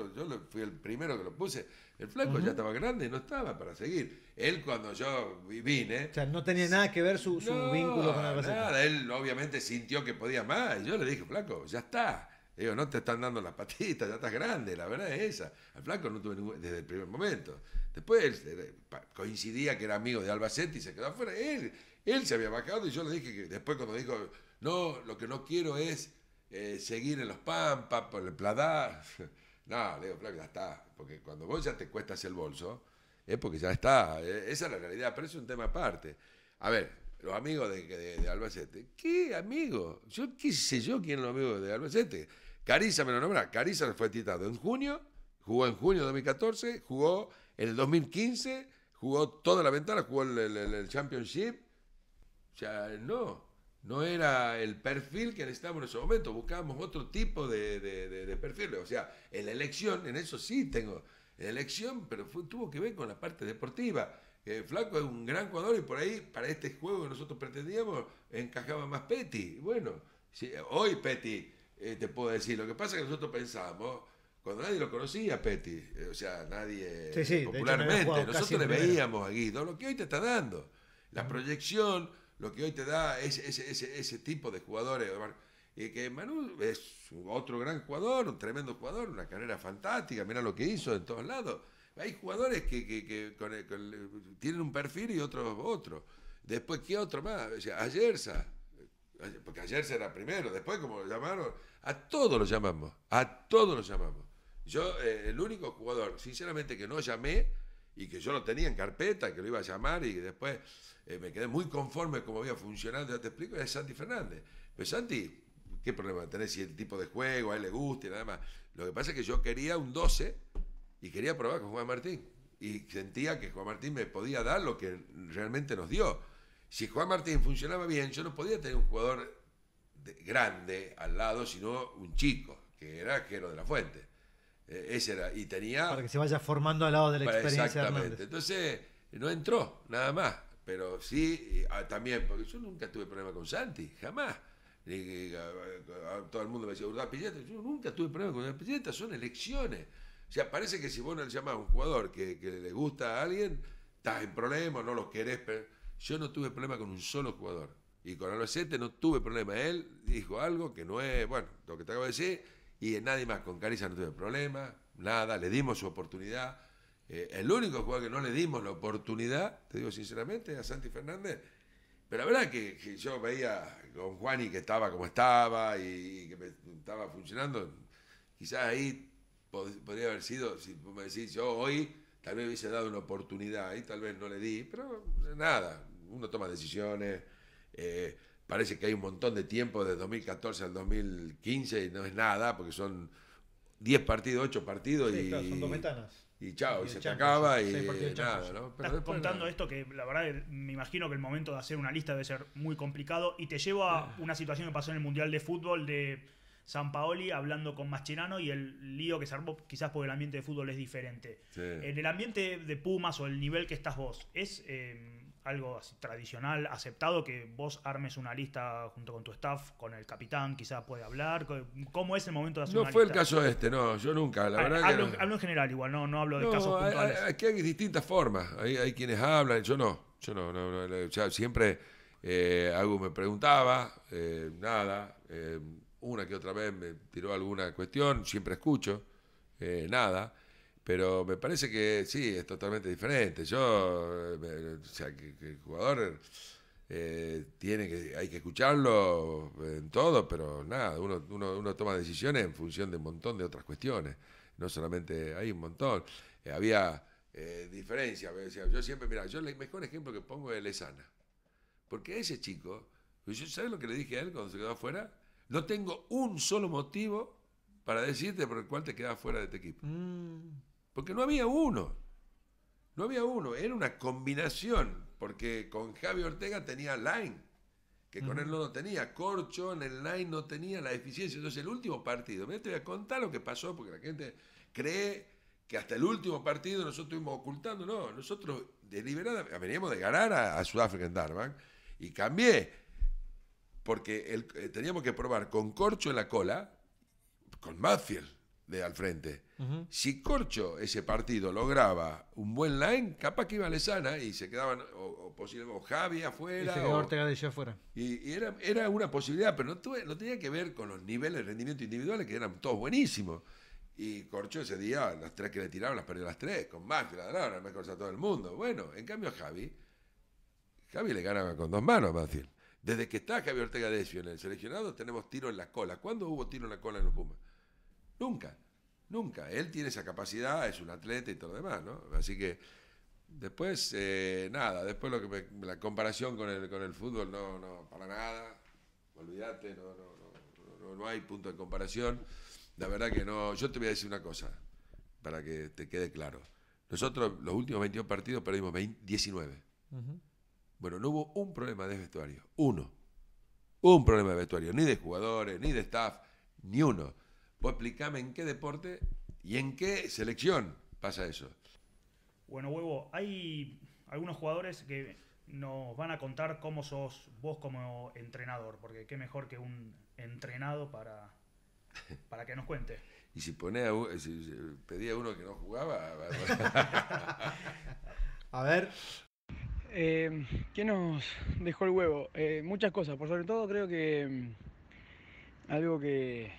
fui el primero que lo puse. El flaco ya estaba grande y no estaba para seguir. Él cuando yo vine... O sea, no tenía nada que ver su, vínculo con la Nada, él obviamente sintió que podía más. Y yo le dije, flaco, ya está. Digo, no te están dando las patitas, ya estás grande, la verdad es esa. Al flaco no tuve ningún, desde el primer momento. Después coincidía que era amigo de Albacete y se quedó afuera. Él, él se había bajado y yo le dije que después cuando dijo, no, lo que no quiero es eh, seguir en los Pampas, por el Pladá. No, Leo digo, ya está. Porque cuando vos ya te cuestas el bolso, es porque ya está. Eh, esa es la realidad, pero es un tema aparte. A ver, los amigos de, de, de Albacete. ¿Qué amigo? Yo qué sé yo quién es los amigos de Albacete. Cariza me lo nombra. Cariza fue titulado en junio, jugó en junio de 2014, jugó en el 2015, jugó toda la ventana, jugó el, el Championship. O sea, no no era el perfil que necesitábamos en ese momento, buscábamos otro tipo de, de, O sea, en la elección, en eso sí tengo elección, pero tuvo que ver con la parte deportiva. Eh, Flaco es un gran jugador y por ahí, para este juego que nosotros pretendíamos, encajaba más Petty. Bueno, hoy Petty, eh, te puedo decir, lo que pasa es que nosotros pensábamos, cuando nadie lo conocía, Petty, eh, o sea, nadie popularmente, nosotros le veíamos a Guido lo que hoy te está dando. La proyección, lo que hoy te da es ese, ese, ese tipo de jugadores. Y que Manu es otro gran jugador, un tremendo jugador, una carrera fantástica, mira lo que hizo en todos lados. Hay jugadores que, que, tienen un perfil y otros otro. Después, ¿qué otro más? Ayerza, porque Ayerza era primero, después como lo llamaron, a todos lo llamamos, a todos los llamamos. Yo, eh, el único jugador, sinceramente, que no llamé y que yo lo tenía en carpeta, que lo iba a llamar y después eh, me quedé muy conforme cómo había funcionado, ya te explico, es Santi Fernández. Pues Santi, ¿qué problema tenés si el tipo de juego a él le gusta y nada más? Lo que pasa es que yo quería un 12 y quería probar con Juan Martín. Y sentía que Juan Martín me podía dar lo que realmente nos dio. Si Juan Martín funcionaba bien, yo no podía tener un jugador grande al lado, sino un chico, que era Jero de la Fuente. Eh, ese era, y tenía... Para que se vaya formando al lado de la experiencia. Exactamente. Entonces, no entró, nada más. Pero sí, ah, también, porque yo nunca tuve problema con Santi, jamás. todo el mundo me decía, Urdaz Pilleta, yo nunca tuve problema con las Pilleta, son elecciones. O sea, parece que si vos no le llamás a un jugador que, le gusta a alguien, estás en problemas, no los querés. Pero yo no tuve problema con un solo jugador. Y con Albacete no tuve problema. Él dijo algo que no es, bueno, lo que te acabo de decir, y nadie más. Con Cariza no tuve problema, nada, le dimos su oportunidad eh, el único jugador que no le dimos la oportunidad, te digo sinceramente, a Santi Fernández. Pero la verdad que, yo veía con Juani que estaba como estaba y, que estaba funcionando. Quizás ahí podría haber sido, si me decís, yo hoy tal vez hubiese dado una oportunidad, ahí tal vez no le di, pero nada, uno toma decisiones. Eh, parece que hay un montón de tiempo de 2014 al 2015 y no es nada, porque son 10 partidos, 8 partidos y. son dos ventanas y chao, y, se acaba y nada, Estás contando esto que la verdad eh, me imagino que el momento de hacer una lista debe ser muy complicado y te llevo a una situación que pasó en el Mundial de Fútbol de San Paoli hablando con Mascherano y el lío que se armó quizás porque el ambiente de fútbol es diferente. En el ambiente de Pumas o el nivel que estás vos, ¿es eh, algo así, tradicional, aceptado, que vos armes una lista junto con tu staff, con el capitán, quizás puede hablar? ¿Cómo es el momento de hacer no fue el caso este, no, yo nunca, la ah, verdad hablo, que en general igual, no, hablo de casos puntuales. Hay, aquí hay distintas formas, hay, quienes hablan, yo no, yo no, siempre eh, algo me preguntaba, eh, nada, eh, una que otra vez me tiró alguna cuestión, siempre escucho, nada. Pero me parece que sí, es totalmente diferente. Yo, eh, o sea, que, el jugador eh, tiene que, hay que escucharlo en todo, pero nada, uno, uno, uno toma decisiones en función de un montón de otras cuestiones. No solamente, hay un montón. Eh, había diferencias. Yo siempre, mira, yo el mejor ejemplo que pongo es Lesana. Porque ese chico, yo, ¿sabes lo que le dije a él cuando se quedó afuera? No tengo un solo motivo para decirte por el cual te quedas fuera de este equipo. Mm. Porque no había uno. No había uno. Era una combinación. Porque con Javi Ortega tenía line. Que con él no lo tenía. Corcho en el line no tenía la eficiencia. Entonces, el último partido. me te voy a contar lo que pasó. Porque la gente cree que hasta el último partido nosotros estuvimos ocultando. No, nosotros deliberadamente veníamos de ganar a, Sudáfrica en Darman y cambié. Porque eh, teníamos que probar con Corcho en la cola, con Mafield de al frente. Si Corcho ese partido lograba un buen line, capaz que iba a Lesana y se quedaban, o, posible, Javi afuera. o, Ortega de afuera. Y, era, era una posibilidad, pero no, no tenía que ver con los niveles de rendimiento individuales, que eran todos buenísimos. Y Corcho ese día, las tres que le tiraron, las perdió las tres, con más que la mejores a todo el mundo. Bueno, en cambio a Javi, Javi le ganaba con dos manos a decir. Desde que está Javi Ortega Decio en el seleccionado, tenemos tiro en la cola. ¿Cuándo hubo tiro en la cola en los Pumas? Nunca, nunca. Él tiene esa capacidad, es un atleta y todo lo demás, ¿no? Así que después, eh, nada, después lo que me, la comparación con el, con el fútbol, no, no, para nada, olvídate, no, no, no, no, hay punto de comparación. La verdad que no, yo te voy a decir una cosa, para que te quede claro. Nosotros los últimos 22 partidos perdimos 19. Bueno, no hubo un problema de vestuario, uno. Un problema de vestuario, ni de jugadores, ni de staff, ni uno. Vos explicame en qué deporte y en qué selección pasa eso. Bueno, Huevo, hay algunos jugadores que nos van a contar cómo sos vos como entrenador, porque qué mejor que un entrenado para, para que nos cuente. y si, ponía, si pedía uno que no jugaba... a ver... Eh, ¿Qué nos dejó el huevo? Eh, muchas cosas, por sobre todo creo que mm, algo que,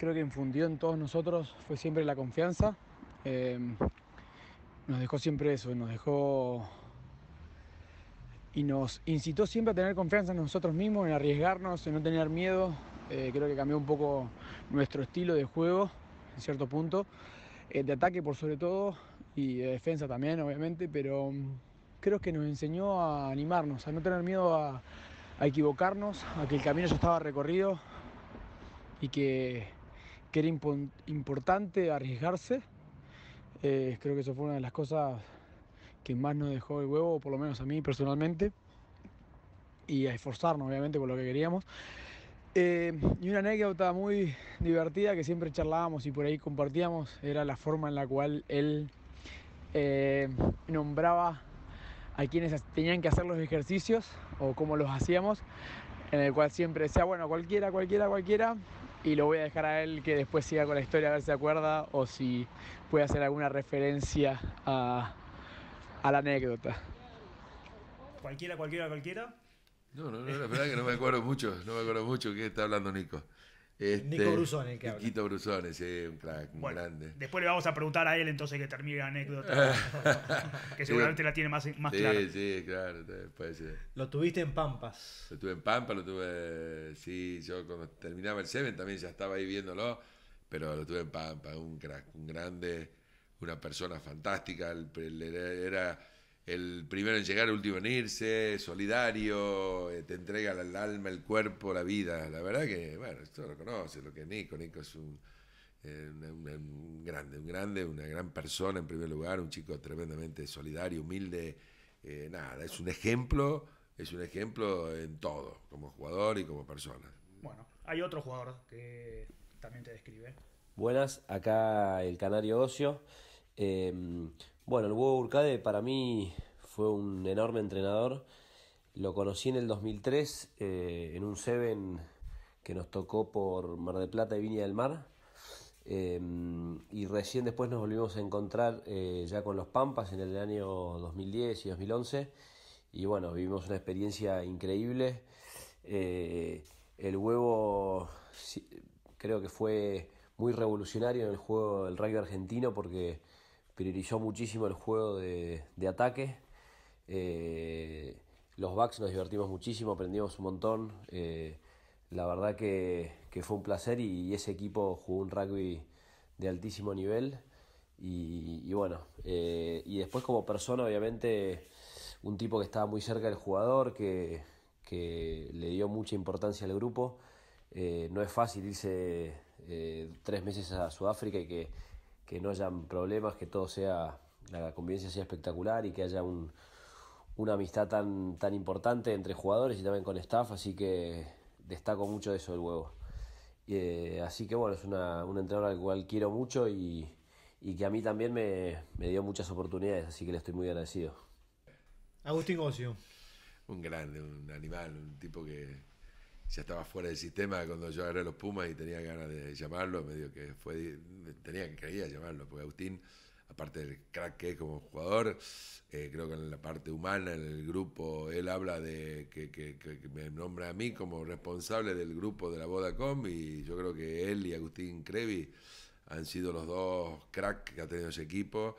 creo que infundió en todos nosotros fue siempre la confianza. Em, nos dejó siempre eso, nos dejó y nos incitó siempre a tener confianza en nosotros mismos, en arriesgarnos, en no tener miedo. Eh, creo que cambió un poco nuestro estilo de juego en cierto punto, eh, de ataque por sobre todo y de defensa también, obviamente, pero em, creo que nos enseñó a animarnos, a no tener miedo a equivocarnos, a que el camino ya estaba recorrido y que que era importante arriesgarse. Eh, creo que eso fue una de las cosas que más nos dejó el huevo, por lo menos a mí personalmente, y a esforzarnos obviamente con lo que queríamos. Eh, y una anécdota muy divertida que siempre charlábamos y por ahí compartíamos era la forma en la cual él eh, nombraba a quienes tenían que hacer los ejercicios o cómo los hacíamos, en el cual siempre decía, bueno, cualquiera, cualquiera, cualquiera, y lo voy a dejar a él que después siga con la historia a ver si se acuerda o si puede hacer alguna referencia a, la anécdota. Cualquiera, cualquiera, cualquiera. No, no, no, la verdad que no me acuerdo mucho, no me acuerdo mucho qué está hablando Nico. Nico este, Brusone, que habla. sí, un crack, un grande. Después le vamos a preguntar a él entonces que termine la anécdota. que seguramente la tiene más, más clara. Sí, sí, claro. lo tuviste en Pampas. Lo tuve en Pampas, lo tuve. Sí, yo cuando terminaba el Seven también ya estaba ahí viéndolo, pero lo tuve en Pampas, un crack, un grande, una persona fantástica. El, era el primero en llegar, el último en irse, solidario, eh, te entrega el alma, el cuerpo, la vida. La verdad que, bueno, esto lo conoce, lo que es Nico. Nico es eh, un, un, grande, un grande, una gran persona en primer lugar, un chico tremendamente solidario, humilde. Eh, nada, es un ejemplo, es un ejemplo en todo, como jugador y como persona. Bueno, hay otro jugador que también te describe. Buenas, acá el Canario Ocio. Em, bueno, el huevo Urcade para mí fue un enorme entrenador. Lo conocí en el 2003 eh, en un Seven que nos tocó por Mar de Plata y Viña del Mar. Eh, y recién después nos volvimos a encontrar eh, ya con los Pampas en el año 2010 y 2011. Y bueno, vivimos una experiencia increíble. el huevo creo que fue muy revolucionario en el juego del rugby argentino porque priorizó muchísimo el juego de, de ataque. Eh, los Bucks nos divertimos muchísimo, aprendimos un montón. Eh, la verdad que, fue un placer y, ese equipo jugó un rugby de altísimo nivel. Y, bueno, eh, y después como persona, obviamente, un tipo que estaba muy cerca del jugador, que, que le dio mucha importancia al grupo. no es fácil irse tres meses a Sudáfrica y que que no hayan problemas, que todo sea, la convivencia sea espectacular y que haya una amistad tan, tan importante entre jugadores y también con staff, así que destaco mucho eso del huevo. Eh, así que bueno, es una, un entrenador al cual quiero mucho y, que a mí también me, dio muchas oportunidades, así que le estoy muy agradecido. Agustín Ocio. Un grande, un animal, un tipo que, ya estaba fuera del sistema cuando yo agarré los Pumas y tenía ganas de llamarlo, medio que fue, tenía que quería llamarlo, porque Agustín, aparte del crack que es como jugador, eh, creo que en la parte humana, en el grupo, él habla de que, que, que, me nombra a mí como responsable del grupo de la Vodacom y yo creo que él y Agustín Crevi han sido los dos cracks que ha tenido ese equipo,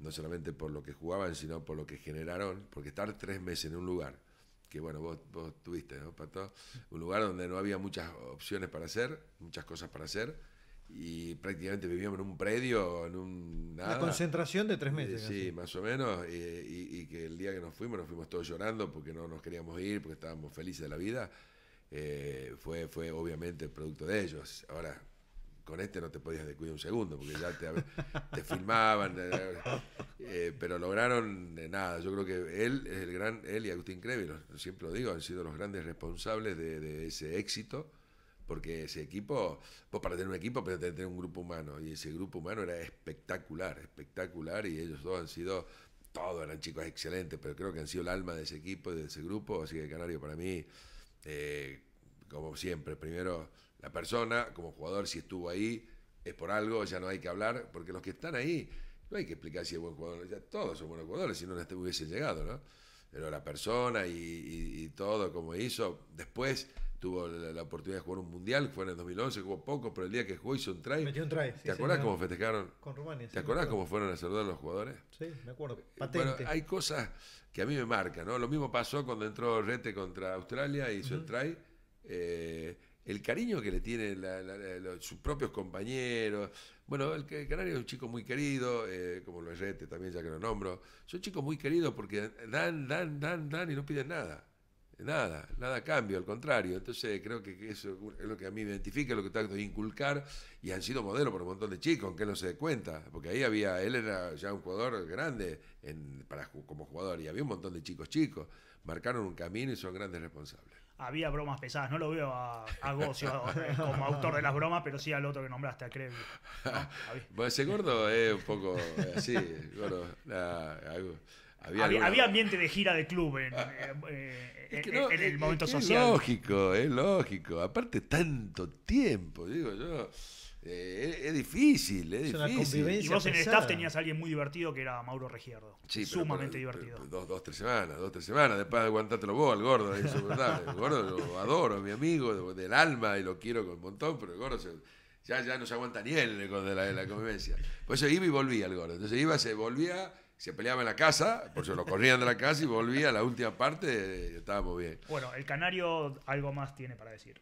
no solamente por lo que jugaban, sino por lo que generaron, porque estar tres meses en un lugar que bueno, vos, tuviste, ¿no, Un lugar donde no había muchas opciones para hacer, muchas cosas para hacer, y prácticamente vivíamos en un predio, en un... La concentración de tres meses. sí, más o menos, y, que el día que nos fuimos, nos fuimos todos llorando porque no nos queríamos ir, porque estábamos felices de la vida, eh, fue, fue obviamente el producto de ellos. Ahora, con este no te podías descuidar un segundo, porque ya te, filmaban, eh, pero lograron de eh, nada. Yo creo que él es el gran, él y Agustín Crevi, siempre lo digo, han sido los grandes responsables de, ese éxito, porque ese equipo, pues para tener un equipo, pero tener un grupo humano, y ese grupo humano era espectacular, espectacular, y ellos dos han sido todos eran chicos excelentes, pero creo que han sido el alma de ese equipo, de ese grupo, así que Canario para mí, eh, como siempre, primero la persona, como jugador, si estuvo ahí, es por algo, ya no hay que hablar, porque los que están ahí, no hay que explicar si es buen jugador, ya todos son buenos jugadores, si no, no hubiesen llegado, ¿no? Pero la persona y, todo como hizo, después tuvo la, oportunidad de jugar un mundial, fue en el 2011, jugó poco, pero el día que jugó hizo un try. ¿Te acuerdas cómo festejaron? Con Rumania. ¿Te acuerdas cómo fueron a saludar los jugadores? Sí, me acuerdo. Eh, patente. hay cosas que a mí me marcan, ¿no? Lo mismo pasó cuando entró Rete contra Australia, hizo un el try. Eh, el cariño que le tienen sus propios compañeros. Bueno, el, Canario es un chico muy querido, eh, como lo es Rete también, ya que lo nombro. Son chicos muy queridos porque dan, dan, dan, dan y no piden nada. Nada, nada cambio, al contrario. Entonces creo que eso es lo que a mí me identifica, lo que trato de inculcar, y han sido modelo para un montón de chicos, aunque no se dé cuenta, porque ahí había, él era ya un jugador grande en, para, como jugador, y había un montón de chicos chicos, marcaron un camino y son grandes responsables había bromas pesadas. No lo veo a, Gocio eh, como autor de las bromas, pero sí al otro que nombraste, a Bueno, pues ese gordo es un poco así, eh, gordo. Había, ambiente de gira de club en, eh, el momento social. Es lógico, es lógico. Aparte, tanto tiempo, digo yo. Eh, es, difícil, es, difícil. y vos en el staff tenías a alguien muy divertido que era Mauro Regierdo. sumamente divertido. Dos, dos, tres semanas, dos, tres semanas. Después lo vos, al gordo. Eso, gordo lo adoro, mi amigo del alma y lo quiero con un montón, pero el gordo ya, ya no se aguanta ni él con la, convivencia. Por eso iba y volvía al gordo. Entonces iba, se volvía se peleaba en la casa, por eso lo corrían de la casa y volvía a la última parte, estábamos bien. Bueno, el canario algo más tiene para decir.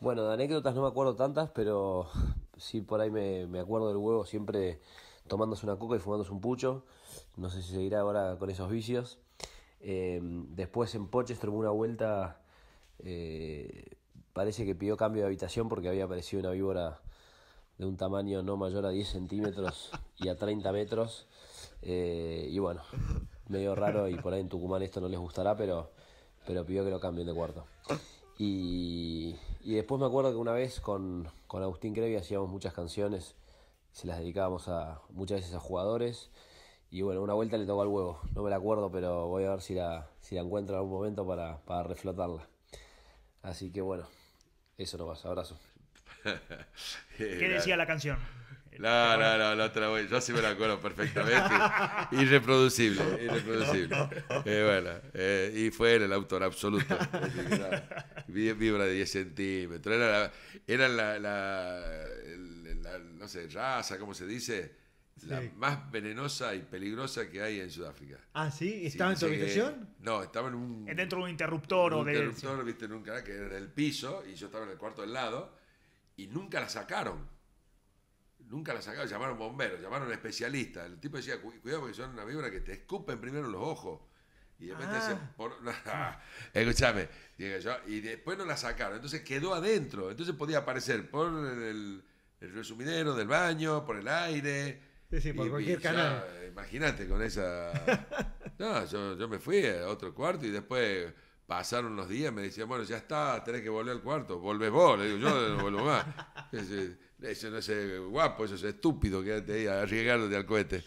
Bueno, de anécdotas no me acuerdo tantas, pero sí por ahí me, acuerdo del huevo siempre tomándose una coca y fumándose un pucho. No sé si seguirá ahora con esos vicios. Em, después en Poches tomó una vuelta. Eh, parece que pidió cambio de habitación porque había aparecido una víbora de un tamaño no mayor a 10 centímetros y a 30 metros. Eh, y bueno, medio raro y por ahí en Tucumán esto no les gustará, pero, pero pidió que lo cambien de cuarto. Y, después me acuerdo que una vez con, Agustín Crevi hacíamos muchas canciones, se las dedicábamos a, muchas veces a jugadores. Y bueno, una vuelta le tocó al huevo, no me la acuerdo, pero voy a ver si la, si encuentro en algún momento para, para reflotarla. Así que bueno, eso no pasa, abrazo. ¿Qué decía la canción? No, no, no, la otra vez. Yo sí me la acuerdo perfectamente. irreproducible, irreproducible. Eh, bueno, eh, y fue el autor absoluto. Vibra de 10 centímetros. Era la, la, no sé, raza, ¿cómo se dice? La más venenosa y peligrosa que hay en Sudáfrica. Ah, sí, estaba en tu eh, habitación. no, estaba en un. Dentro un interruptor o de. interruptor, viste, que era en el piso y yo estaba en el cuarto del lado y nunca la sacaron nunca la sacaron, llamaron bomberos, llamaron especialistas. El tipo decía, cuidado porque son una víbora que te escupen primero los ojos. Y de repente ah. y después no la sacaron. Entonces quedó adentro. Entonces podía aparecer por el, el resumidero del baño, por el aire. por cualquier canal. Imagínate con esa. no, yo, yo me fui a otro cuarto y después pasaron unos días, me decían, bueno, ya está, tenés que volver al cuarto. Volvés vos, le digo, yo no vuelvo más. Eso no es eh, guapo, eso es estúpido, quédate ahí arriesgándote al cohete.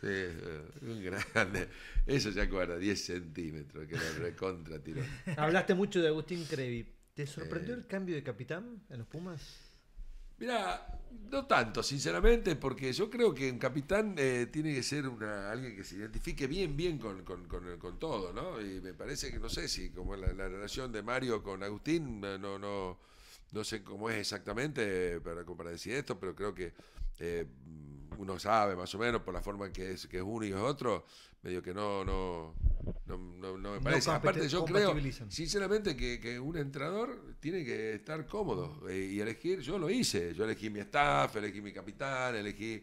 Sí, eh, un grande. Eso se acuerda, 10 centímetros, que lo recontra tiró. Hablaste mucho de Agustín Crevi. ¿Te sorprendió eh. el cambio de capitán en los Pumas? Mira, no tanto, sinceramente, porque yo creo que un capitán tiene que ser una, alguien que se identifique bien, bien con, con, con, todo, ¿no? Y me parece que no sé si, como la, la relación de Mario con Agustín, no, no no sé cómo es exactamente para, decir esto, pero creo que eh, uno sabe más o menos por la forma en que es, que es uno y es otro, medio que no, no, no, no, me parece. Aparte yo creo, sinceramente, que, un entrenador tiene que estar cómodo eh, y elegir, yo lo hice, yo elegí mi staff, elegí mi capitán, elegí...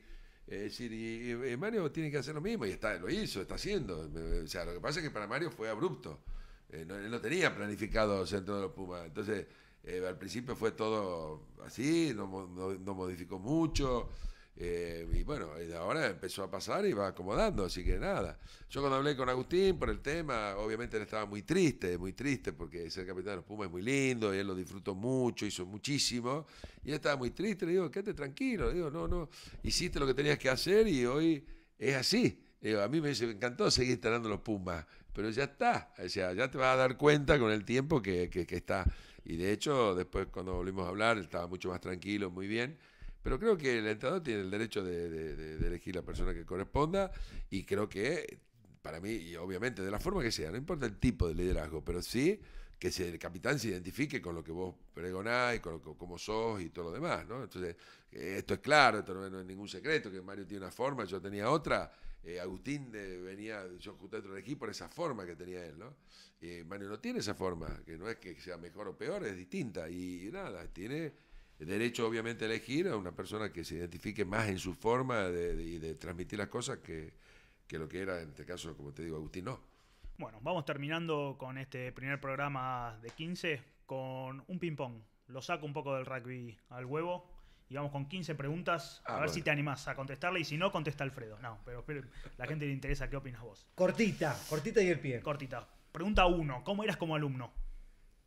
Eh, es decir, y, Mario tiene que hacer lo mismo y está, lo hizo, está haciendo. O sea, lo que pasa es que para Mario fue abrupto. no, él tenía planificado dentro de los Pumas. Entonces, eh, al principio fue todo así, no, modificó mucho. Eh, y bueno, ahora empezó a pasar y va acomodando, así que nada. Yo cuando hablé con Agustín por el tema, obviamente él estaba muy triste, muy triste, porque ser capitán de los Pumas es muy lindo, y él lo disfrutó mucho, hizo muchísimo, y él estaba muy triste, le digo, quédate tranquilo, le digo, no, no, hiciste lo que tenías que hacer y hoy es así. a mí me, me encantó seguir instalando los Pumas, pero ya está, ya te vas a dar cuenta con el tiempo que, que, que está y de hecho, después cuando volvimos a hablar, estaba mucho más tranquilo, muy bien. Pero creo que el entrenador tiene el derecho de, elegir la persona que corresponda y creo que, para mí, y obviamente de la forma que sea, no importa el tipo de liderazgo, pero sí que el capitán se identifique con lo que vos pregonás y con cómo sos y todo lo demás, ¿no? Entonces, esto es claro, esto no, no es ningún secreto, que Mario tiene una forma, yo tenía otra, eh, Agustín de, venía, yo otro dentro elegí por esa forma que tenía él, ¿no? Eh, Mario no tiene esa forma, que no es que sea mejor o peor, es distinta. Y, nada, tiene derecho obviamente a elegir a una persona que se identifique más en su forma de, de, transmitir las cosas que, que, lo que era, en este caso, como te digo, Agustín no. Bueno, vamos terminando con este primer programa de 15 con un ping-pong. Lo saco un poco del rugby al huevo y vamos con 15 preguntas. Ah, a ver si te animás a contestarle y si no, contesta Alfredo. No, pero, la gente le interesa qué opinas vos. Cortita, cortita y el pie. Cortita. Pregunta 1. ¿Cómo eras como alumno?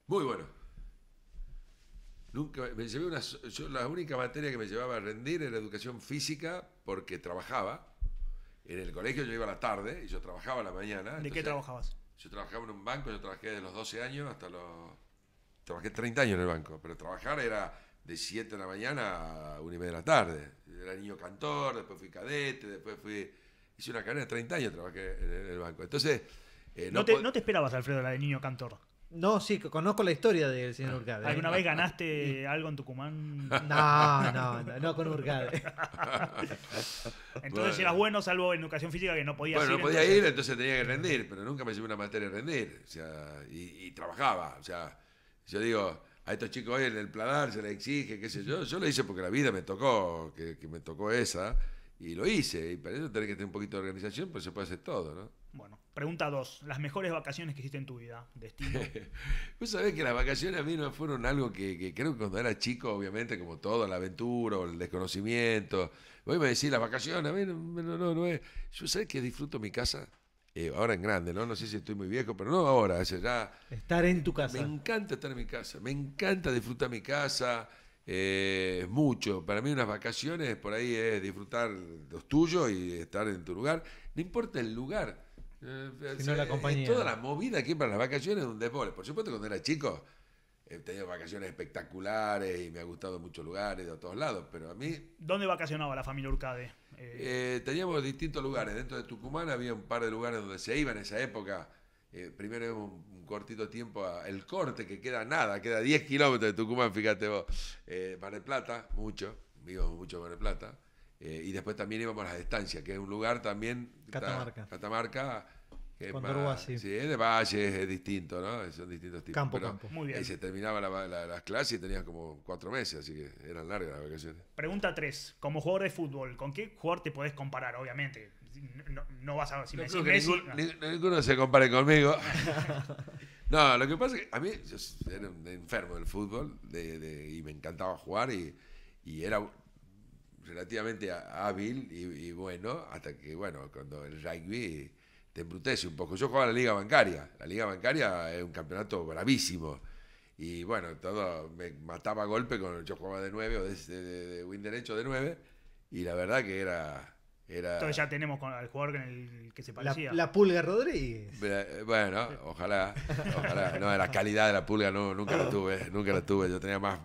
Muy bueno. la única materia que me llevaba a rendir era educación física porque trabajaba. En el colegio yo iba a la tarde y yo trabajaba la mañana. ¿De qué trabajabas? Yo trabajaba en un banco, yo trabajé de los 12 años hasta los... Trabajé 30 años en el banco, pero trabajar era de 7 de la mañana a 1 y media de la tarde. Era niño cantor, después fui cadete, después fui... Hice una carrera de 30 años, trabajé en el banco. Entonces... Eh, no, te, esperabas, Alfredo, la de niño cantor. No, sí, conozco la historia del señor ah, Urgade. ¿eh? ¿Alguna vez ganaste algo en Tucumán? No, no, no, con Urgade. entonces bueno. eras bueno, salvo en educación física que no podías ir. Bueno, no podía ir, entonces tenía que rendir, pero nunca me llevé una materia de rendir. O sea, y, trabajaba. O sea, yo digo, a estos chicos hoy el pladar se le exige, qué sé yo. Yo lo hice porque la vida me tocó, que, me tocó esa, y lo hice. Y para eso tenés que tener un poquito de organización, pues se puede hacer todo, ¿no? Bueno, pregunta dos. Las mejores vacaciones que hiciste en tu vida, destino. Vos sabés que las vacaciones a mí no fueron algo que, creo que cuando era chico, obviamente, como todo, la aventura o el desconocimiento. Hoy me decís las vacaciones, a mí no, no, no, es. Yo sé que disfruto mi casa eh, ahora en grande, ¿no? No sé si estoy muy viejo, pero no ahora, es ya... Estar en tu casa. Me encanta estar en mi casa, me encanta disfrutar mi casa, eh, mucho. Para mí unas vacaciones por ahí es disfrutar los tuyos y estar en tu lugar. No importa el lugar. Eh, la compañía. toda la movida aquí para las vacaciones es un deporte. Por supuesto, cuando era chico, He tenido vacaciones espectaculares y me ha gustado muchos lugares, de todos lados, pero a mí... ¿Dónde vacacionaba la familia Urcade? Eh, teníamos distintos lugares. Dentro de Tucumán había un par de lugares donde se iba en esa época. Eh, primero un, un, cortito tiempo a El Corte, que queda nada, queda 10 kilómetros de Tucumán, fíjate vos. Eh, Mar del Plata, mucho, amigos mucho Mar del Plata. y después también íbamos a la estancias, que es un lugar también... Catamarca. Catamarca sí. es de valle, es distinto, ¿no? Son distintos tipos. Campo, campo. Muy bien. y eh, se terminaban las clases y tenías como cuatro meses, así que eran largas las vacaciones. Pregunta tres, Como jugador de fútbol, ¿con qué jugador te podés comparar? Obviamente, no, vas a... Si ninguno se compare conmigo. no, lo que pasa es que a mí yo era un enfermo del fútbol y me encantaba jugar y, era relativamente hábil y, y, bueno, hasta que, bueno, cuando el rugby te embrutece un poco. Yo jugaba en la Liga Bancaria. La Liga Bancaria es un campeonato bravísimo. Y bueno, todo me mataba golpe. Con, yo jugaba de 9 o de, win derecho de 9. Y la verdad que era. era Entonces ya tenemos al jugador que se parecía. La, Pulga Rodríguez. Bueno, ojalá. No, la calidad de la Pulga no, nunca la tuve. Nunca la tuve. Yo tenía más.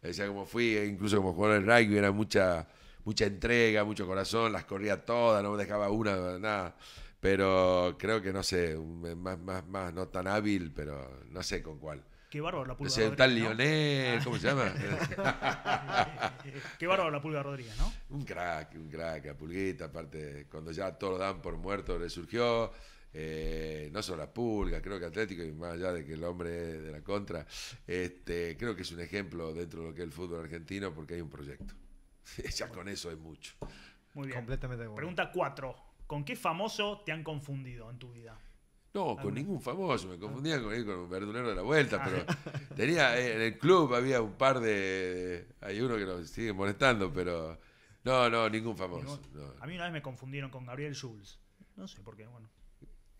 Decía como fui, e incluso como jugador del rugby, era mucha, mucha entrega, mucho corazón. Las corría todas, no me dejaba una, nada. Pero creo que no sé, eh, más, más, más no tan hábil, pero no sé con cuál. Qué bárbaro la pulga. Rodríguez, tal Lionel, ¿cómo se llama? Qué bárbaro la pulga Rodríguez, ¿no? Un crack, un crack, la pulguita, aparte, cuando ya todo lo dan por muerto, resurgió. Eh, no solo la pulga, creo que Atlético, y más allá de que el hombre de la contra, este, creo que es un ejemplo dentro de lo que es el fútbol argentino porque hay un proyecto. ya con eso es mucho. Muy bien. Completamente Pregunta cuatro ¿Con qué famoso te han confundido en tu vida? No, con ningún famoso, me confundía ah. con, con de la vuelta, ah. pero tenía, eh, en el club había un par de, hay uno que nos sigue molestando, pero no, no, ningún famoso. A mí una vez me confundieron con Gabriel Schulz, no sé por qué, bueno,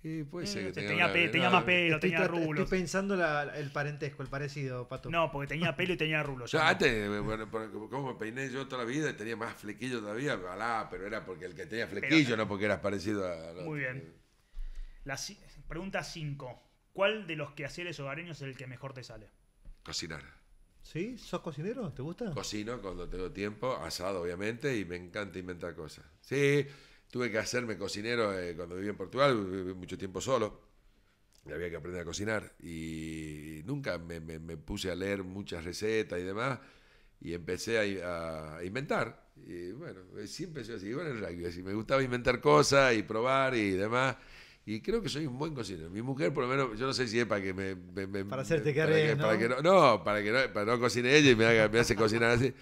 y puede mm, tenía, más pelo, tenía rulos. Estoy pensando el parentesco, el parecido, Pato. No, porque tenía pelo y tenía rulos. ¿Cómo eh, como me peiné yo toda la vida y tenía más flequillo todavía, Ojalá, pero era porque el que tenía flequillo, eh, no porque eras parecido a... muy bien. La, pregunta 5. ¿Cuál de los quehaceres hogareños es el que mejor te sale? Cocinar. ¿Sí? ¿Sos cocinero? ¿Te gusta? Cocino cuando tengo tiempo, asado obviamente, y me encanta inventar cosas. Sí, Tuve que hacerme cocinero eh, cuando viví en Portugal, viví mucho tiempo solo. Y había que aprender a cocinar. Y nunca me, puse a leer muchas recetas y demás. Y empecé a, inventar. Y bueno, eh, siempre yo así, bueno, el rugby, así. Me gustaba inventar cosas y probar y demás. Y creo que soy un buen cocinero. Mi mujer, por lo menos, yo no sé si es para que me. para hacerte que, ¿no? Para que ¿no? para que no, no cocine ella y me, haga, me hace cocinar así.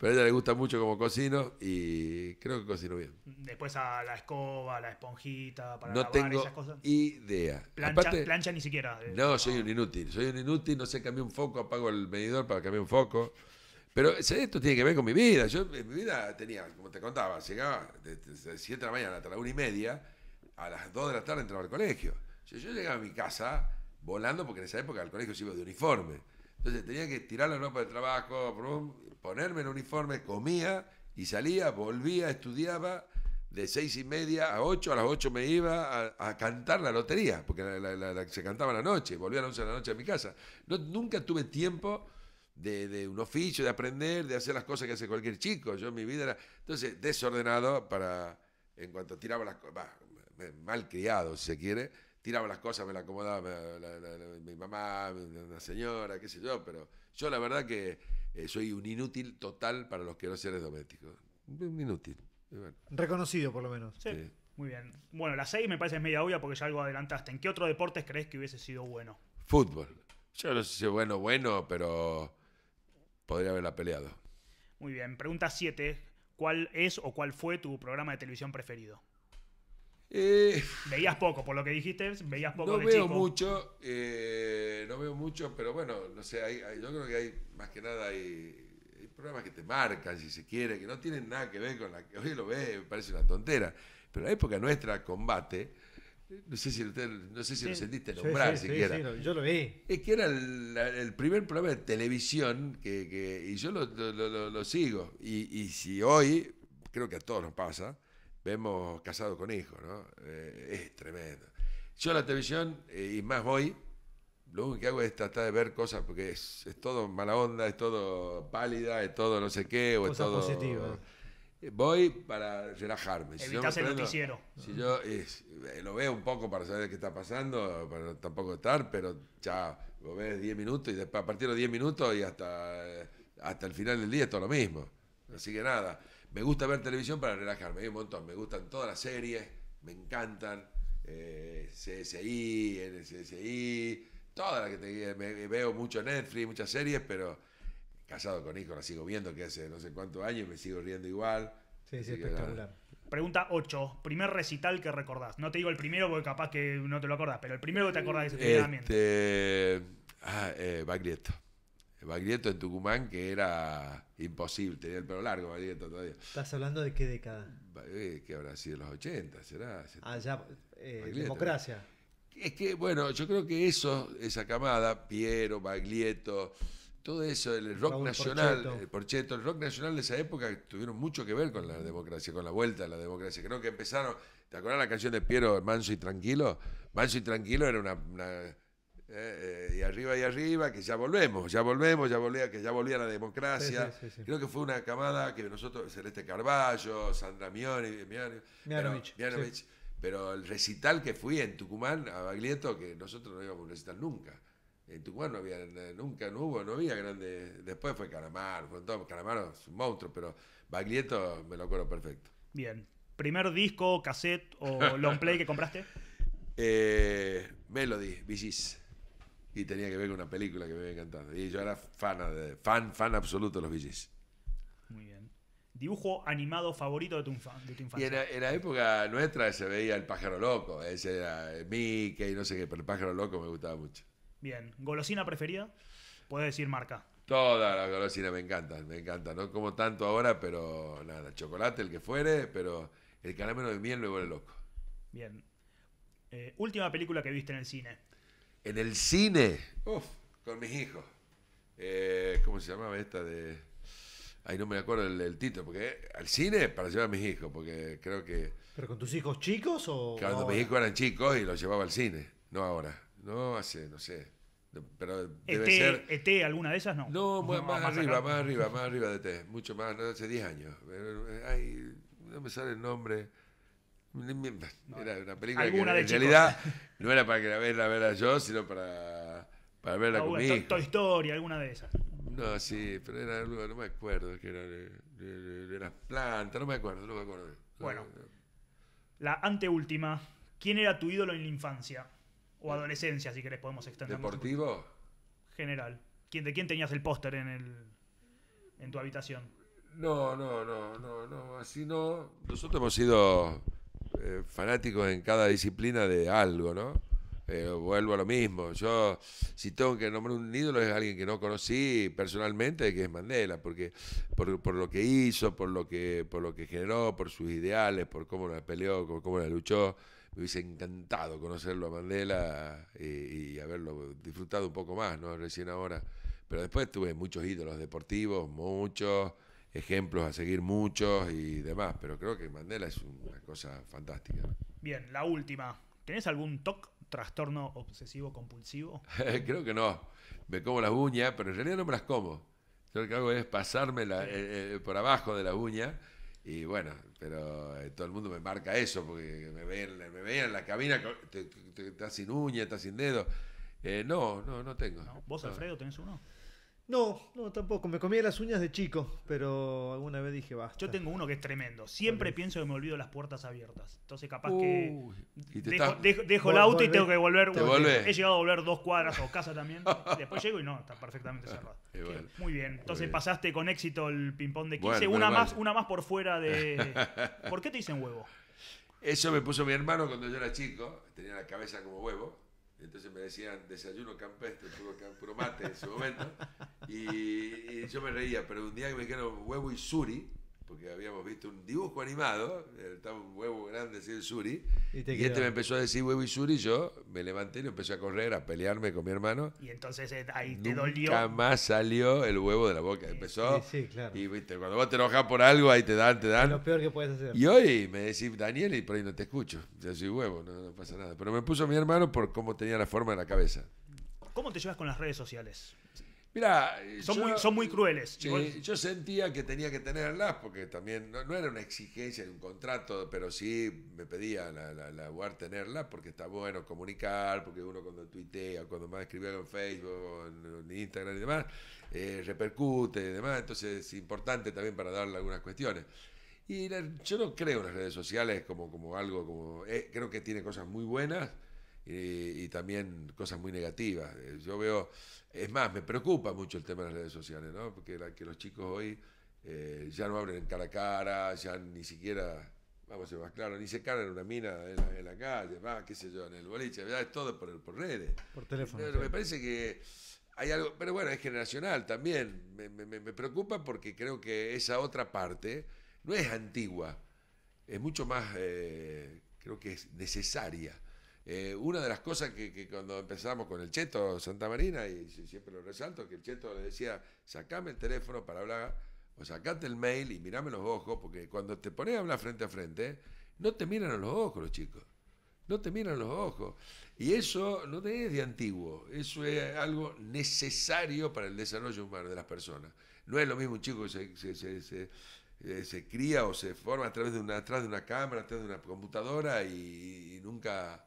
Pero a ella le gusta mucho como cocino y creo que cocino bien. Después a la escoba, la esponjita, para no lavar tengo esas cosas. idea. Plancha, plancha ni siquiera. Eh. no, soy un inútil. Soy un inútil, no sé, cambié un foco, apago el medidor para cambiar un foco. Pero esto tiene que ver con mi vida. Yo en mi vida tenía, como te contaba, llegaba de 7 de la mañana hasta la 1 y media, a las 2 de la tarde entraba al colegio. Yo, llegaba a mi casa volando porque en esa época el colegio se iba de uniforme. Entonces tenía que tirar la ropa del trabajo, ponerme el uniforme, comía y salía, volvía, estudiaba de seis y media a ocho, a las ocho me iba a, cantar la lotería, porque la, se cantaba la noche, volvía a las once de la noche a mi casa. No, nunca tuve tiempo de, de, un oficio, de aprender, de hacer las cosas que hace cualquier chico. Yo en mi vida era, entonces, desordenado para, en cuanto tiraba las cosas, mal criado, si se quiere, tiraba las cosas, me la acomodaba mi mamá, la señora, qué sé yo, pero yo la verdad que eh, soy un inútil total para los que no sean domésticos. Un inútil. Reconocido por lo menos. Sí. Muy bien. Bueno, la seis me parece media obvia porque ya algo adelantaste. ¿En qué otro deporte crees que hubiese sido bueno? Fútbol. Yo no sé si bueno, bueno, pero podría haberla peleado. Muy bien. Pregunta 7. ¿Cuál es o cuál fue tu programa de televisión preferido? Eh, veías poco, por lo que dijiste, veías poco. No veo mucho, eh, no veo mucho, pero bueno, no sé, yo creo que hay, más que nada, hay, hay, programas que te marcan, si se quiere, que no tienen nada que ver con la que hoy lo ve, me parece una tontera. Pero la época nuestra, combate, no sé si, lo sentiste nombrar siquiera. yo lo vi. Es que era el, primer programa de televisión que, y yo lo, sigo. Y, y si hoy, creo que a todos nos pasa, vemos Casado con Hijos, ¿no? Eh, es tremendo. Yo la televisión, eh, y más voy, lo único que hago es tratar de ver cosas, porque es, todo mala onda, es todo pálida, es todo no sé qué, o es todo... Positivas. Eh, voy para relajarme. Si el noticiero. Si yo lo veo un poco para saber qué está pasando, para tampoco estar, pero ya lo ves 10 minutos y después a partir de los 10 minutos y hasta, hasta el final del día es todo lo mismo. Así que nada, me gusta ver televisión para relajarme, un montón. Me gustan todas las series, me encantan. Eh, CSI, NCSI, todas las que te eh, eh, Veo mucho Netflix, muchas series, pero casado con Hijo la sigo viendo que hace no sé cuántos años me sigo riendo igual. Sí, sí, espectacular. Pregunta 8. Primer recital que recordás. No te digo el primero porque capaz que no te lo acordás, pero el primero que te acordás de ese este... Ah, eh, Baglietto en Tucumán, que era imposible, tenía el pelo largo Baglietto todavía. ¿Estás hablando de qué década? Eh, que habrá sido los 80, será. Allá, ah, eh, democracia. Es que, bueno, yo creo que eso, esa camada, Piero, Baglietto, todo eso, el rock nacional, el porcheto, el rock nacional de esa época tuvieron mucho que ver con la democracia, con la vuelta a la democracia. Creo que empezaron, ¿te acuerdas la canción de Piero, Manso y Tranquilo? Manso y Tranquilo era una ¿eh? Eh, y arriba y arriba, que ya volvemos, ya volvemos, ya volvía, que ya volvía la democracia. Creo que fue una camada que nosotros, Celeste Carballo, Sandra Mioni, Mianovich, pero, el recital que fui en Tucumán, a Baglietto, que nosotros no íbamos a un recital nunca. En Tucumán no había, eh, nunca no hubo, no había grande Después fue Caramar fue todo, Caramaro es un monstruo, pero Baglietto me lo acuerdo perfecto. Bien. ¿Primer disco, cassette o long play que compraste? Melody, VGs y tenía que ver con una película que me había encantado. Y yo era fan, de, fan, fan absoluto de los billys Muy bien. ¿Dibujo animado favorito de tu, infancia? Y en, la época nuestra se veía el pájaro loco, ese era Mickey, no sé qué, pero el pájaro loco me gustaba mucho. Bien. ¿Golosina preferida? Puedes decir marca. Todas las golosinas me encantan, me encantan. No como tanto ahora, pero nada, chocolate, el que fuere, pero el caramelo de miel me vuelve loco. Bien. Eh, última película que viste en el cine en el cine. con mis hijos. Eh, ¿Cómo se llamaba esta de...? Ahí no me acuerdo el, título, porque eh, al cine para llevar a mis hijos, porque creo que... ¿Pero con tus hijos chicos o...? Cuando mis hijos eran chicos y los llevaba al cine, no ahora. No hace, no sé. Pero ET, ¿E ET, e alguna de esas no? más, arriba, más arriba, más arriba de ET. Mucho más, no, hace 10 años. Eh, ay, no me sale el nombre. Era una película que en realidad no era para que la verla, yo, sino para, para verla conmigo. Toy Story, alguna de esas. No, sí, pero era algo, no me acuerdo, que era de, las plantas, no me acuerdo, no me acuerdo. Bueno, la anteúltima, ¿quién era tu ídolo en la infancia? O eh. adolescencia, si querés, podemos extender. ¿Deportivo? General. ¿Quién, ¿De quién tenías el póster en, en tu habitación? No, no, no, no, no, así no. Nosotros hemos sido eh, fanáticos en cada disciplina de algo, ¿no? Eh, vuelvo a lo mismo. Yo, si tengo que nombrar un ídolo, es alguien que no conocí personalmente, que es Mandela, porque por, lo que hizo, por lo que, por lo que generó, por sus ideales, por cómo la peleó, por cómo la luchó. Me hubiese encantado conocerlo a Mandela y, y haberlo disfrutado un poco más, ¿no? Recién ahora. Pero después tuve muchos ídolos deportivos, muchos ejemplos a seguir muchos y demás, pero creo que Mandela es una cosa fantástica. Bien, la última. ¿Tenés algún TOC, trastorno obsesivo compulsivo? creo que no. Me como las uñas, pero en realidad no me las como. Yo lo que hago es pasarme eh, eh, por abajo de la uña y bueno, pero eh, todo el mundo me marca eso porque me ven en la cabina, estás sin uña, estás sin dedo. no, no, no tengo. ¿Vos, Alfredo, tenés uno? No, no, tampoco. Me comía las uñas de chico, pero alguna vez dije basta. Yo tengo uno que es tremendo. Siempre pienso que me olvido las puertas abiertas. Entonces, capaz que. dejo, el auto y tengo que volver. Te He llegado a volver dos cuadras o casa también. Después llego y no, está perfectamente cerrado. Muy bien. Entonces, pasaste con éxito el ping-pong de 15. una, más, una más por fuera de. ¿Por qué te dicen huevo? Eso me puso mi hermano cuando yo era chico. Tenía la cabeza como huevo entonces me decían desayuno campestre, puro, mate en su momento. Y, yo me reía, pero un día me dijeron huevo y suri, porque habíamos visto un dibujo animado, eh, estaba un huevo grande así el suri, y, este me empezó a decir huevo y suri, yo me levanté y empecé a correr, a pelearme con mi hermano. Y entonces eh, ahí te Jamás salió el huevo de la boca, empezó. Sí, sí, claro. Y cuando vos te enojas por algo, ahí te dan, te dan. lo peor que puedes hacer. Y hoy me decís, Daniel, y por ahí no te escucho, yo soy huevo, no, pasa nada. Pero me puso mi hermano por cómo tenía la forma de la cabeza. ¿Cómo te llevas con las redes sociales? Mira, son, muy, son muy crueles. yo sentía que tenía que tenerlas porque también no, era una exigencia de un contrato, pero sí me pedía la, la, la UAR tenerlas porque está bueno comunicar, porque uno cuando tuitea, cuando más escribe en Facebook, en, Instagram y demás, eh, repercute y demás, entonces es importante también para darle algunas cuestiones. Y yo no creo en las redes sociales como, como algo, como eh, creo que tiene cosas muy buenas y, también cosas muy negativas. Eh, yo veo, es más, me preocupa mucho el tema de las redes sociales, ¿no? Porque la, que los chicos hoy eh, ya no abren en cara a cara, ya ni siquiera, vamos a ser más claro, ni se cargan en una mina en la, calle, más, qué sé yo, en el boliche, es todo por, por redes. Por teléfono. Pero me parece que hay algo, pero bueno, es generacional también. Me, me, me preocupa porque creo que esa otra parte no es antigua, es mucho más, eh, creo que es necesaria eh, una de las cosas que, cuando empezamos con el Cheto Santa Marina, y siempre lo resalto, que el Cheto le decía, sacame el teléfono para hablar, o sacate el mail y mirame los ojos, porque cuando te pones a hablar frente a frente, no te miran a los ojos los chicos, no te miran a los ojos. Y eso no es de antiguo, eso es algo necesario para el desarrollo humano de las personas. No es lo mismo un chico que se, eh, cría o se forma a través de una, atrás de una cámara, atrás de una computadora y nunca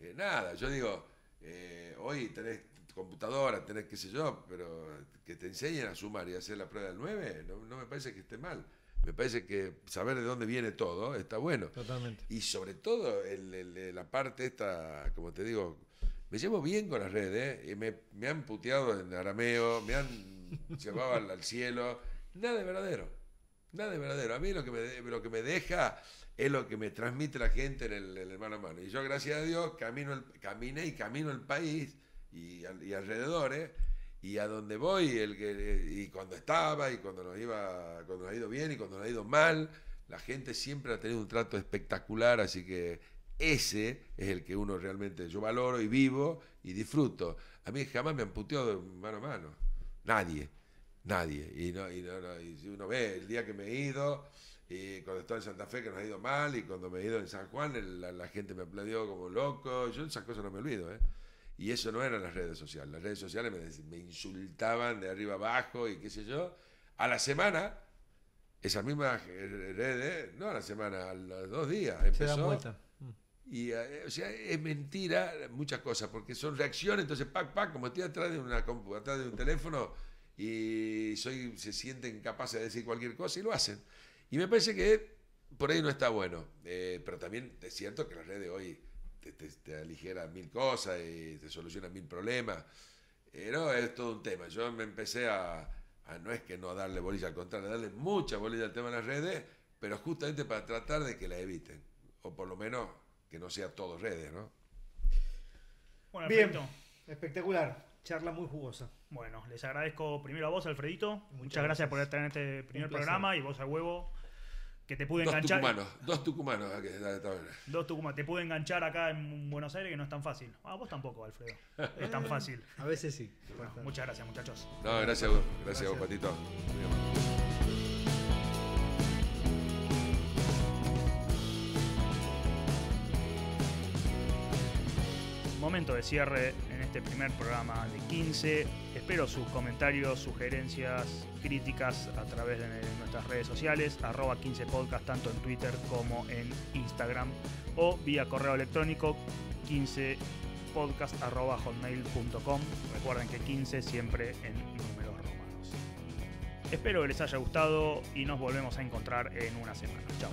eh, nada, yo digo, eh, hoy tenés computadora, tenés qué sé yo, pero que te enseñen a sumar y hacer la prueba del 9, no, me parece que esté mal. Me parece que saber de dónde viene todo está bueno. Totalmente. Y sobre todo la parte esta, como te digo, me llevo bien con las redes, eh, me, han puteado en arameo, me han llevado al, cielo, nada de verdadero, nada de verdadero. A mí lo que me, lo que me deja es lo que me transmite la gente en el, mano a mano. Y yo, gracias a Dios, camino caminé y camino el país y, y alrededores, y a donde voy, el, y cuando estaba, y cuando nos, iba, cuando ha ido bien, y cuando nos ha ido mal, la gente siempre ha tenido un trato espectacular, así que ese es el que uno realmente, yo valoro y vivo y disfruto. A mí jamás me han puteado mano a mano, nadie, nadie. Y, no, y, no, y uno ve el día que me he ido y cuando estaba en Santa Fe, que nos ha ido mal, y cuando me he ido en San Juan, la, gente me aplaudió como loco. Yo esas cosas no me olvido, ¿eh? Y eso no eran las redes sociales. Las redes sociales me, insultaban de arriba abajo y qué sé yo. A la semana, esas mismas eh, redes, no a la semana, a los dos días, empezó. Y, eh, o sea, es mentira muchas cosas, porque son reacciones, entonces, pac, pac, como estoy atrás de una computadora, de un teléfono, y soy, se sienten capaces de decir cualquier cosa y lo hacen. Y me parece que por ahí no está bueno. Eh, pero también es cierto que las redes hoy te, aligeran mil cosas y te solucionan mil problemas. pero eh, es todo un tema. Yo me empecé a, no es que no darle bolilla, al contrario, darle mucha bolilla al tema de las redes, pero justamente para tratar de que la eviten. O por lo menos que no sea todo redes, ¿no? Bueno, Bien, espectacular. Charla muy jugosa. Bueno, les agradezco primero a vos, Alfredito. Muchas, gracias. gracias por estar en este primer programa y vos a huevo que te pude dos Tucumanos, dos tucumanos, ah, Dos tucumanos. Te pude enganchar acá en Buenos Aires que no es tan fácil. Ah, vos tampoco, Alfredo. es tan fácil. A veces sí. muchas gracias, muchachos. No, gracias a vos. Gracias, a vos, Patito. Momento de cierre en este primer programa de 15 espero sus comentarios, sugerencias, críticas a través de nuestras redes sociales, arroba 15podcast tanto en Twitter como en Instagram o vía correo electrónico 15podcast.hotmail.com. Recuerden que 15 siempre en números romanos. Espero que les haya gustado y nos volvemos a encontrar en una semana. Chao.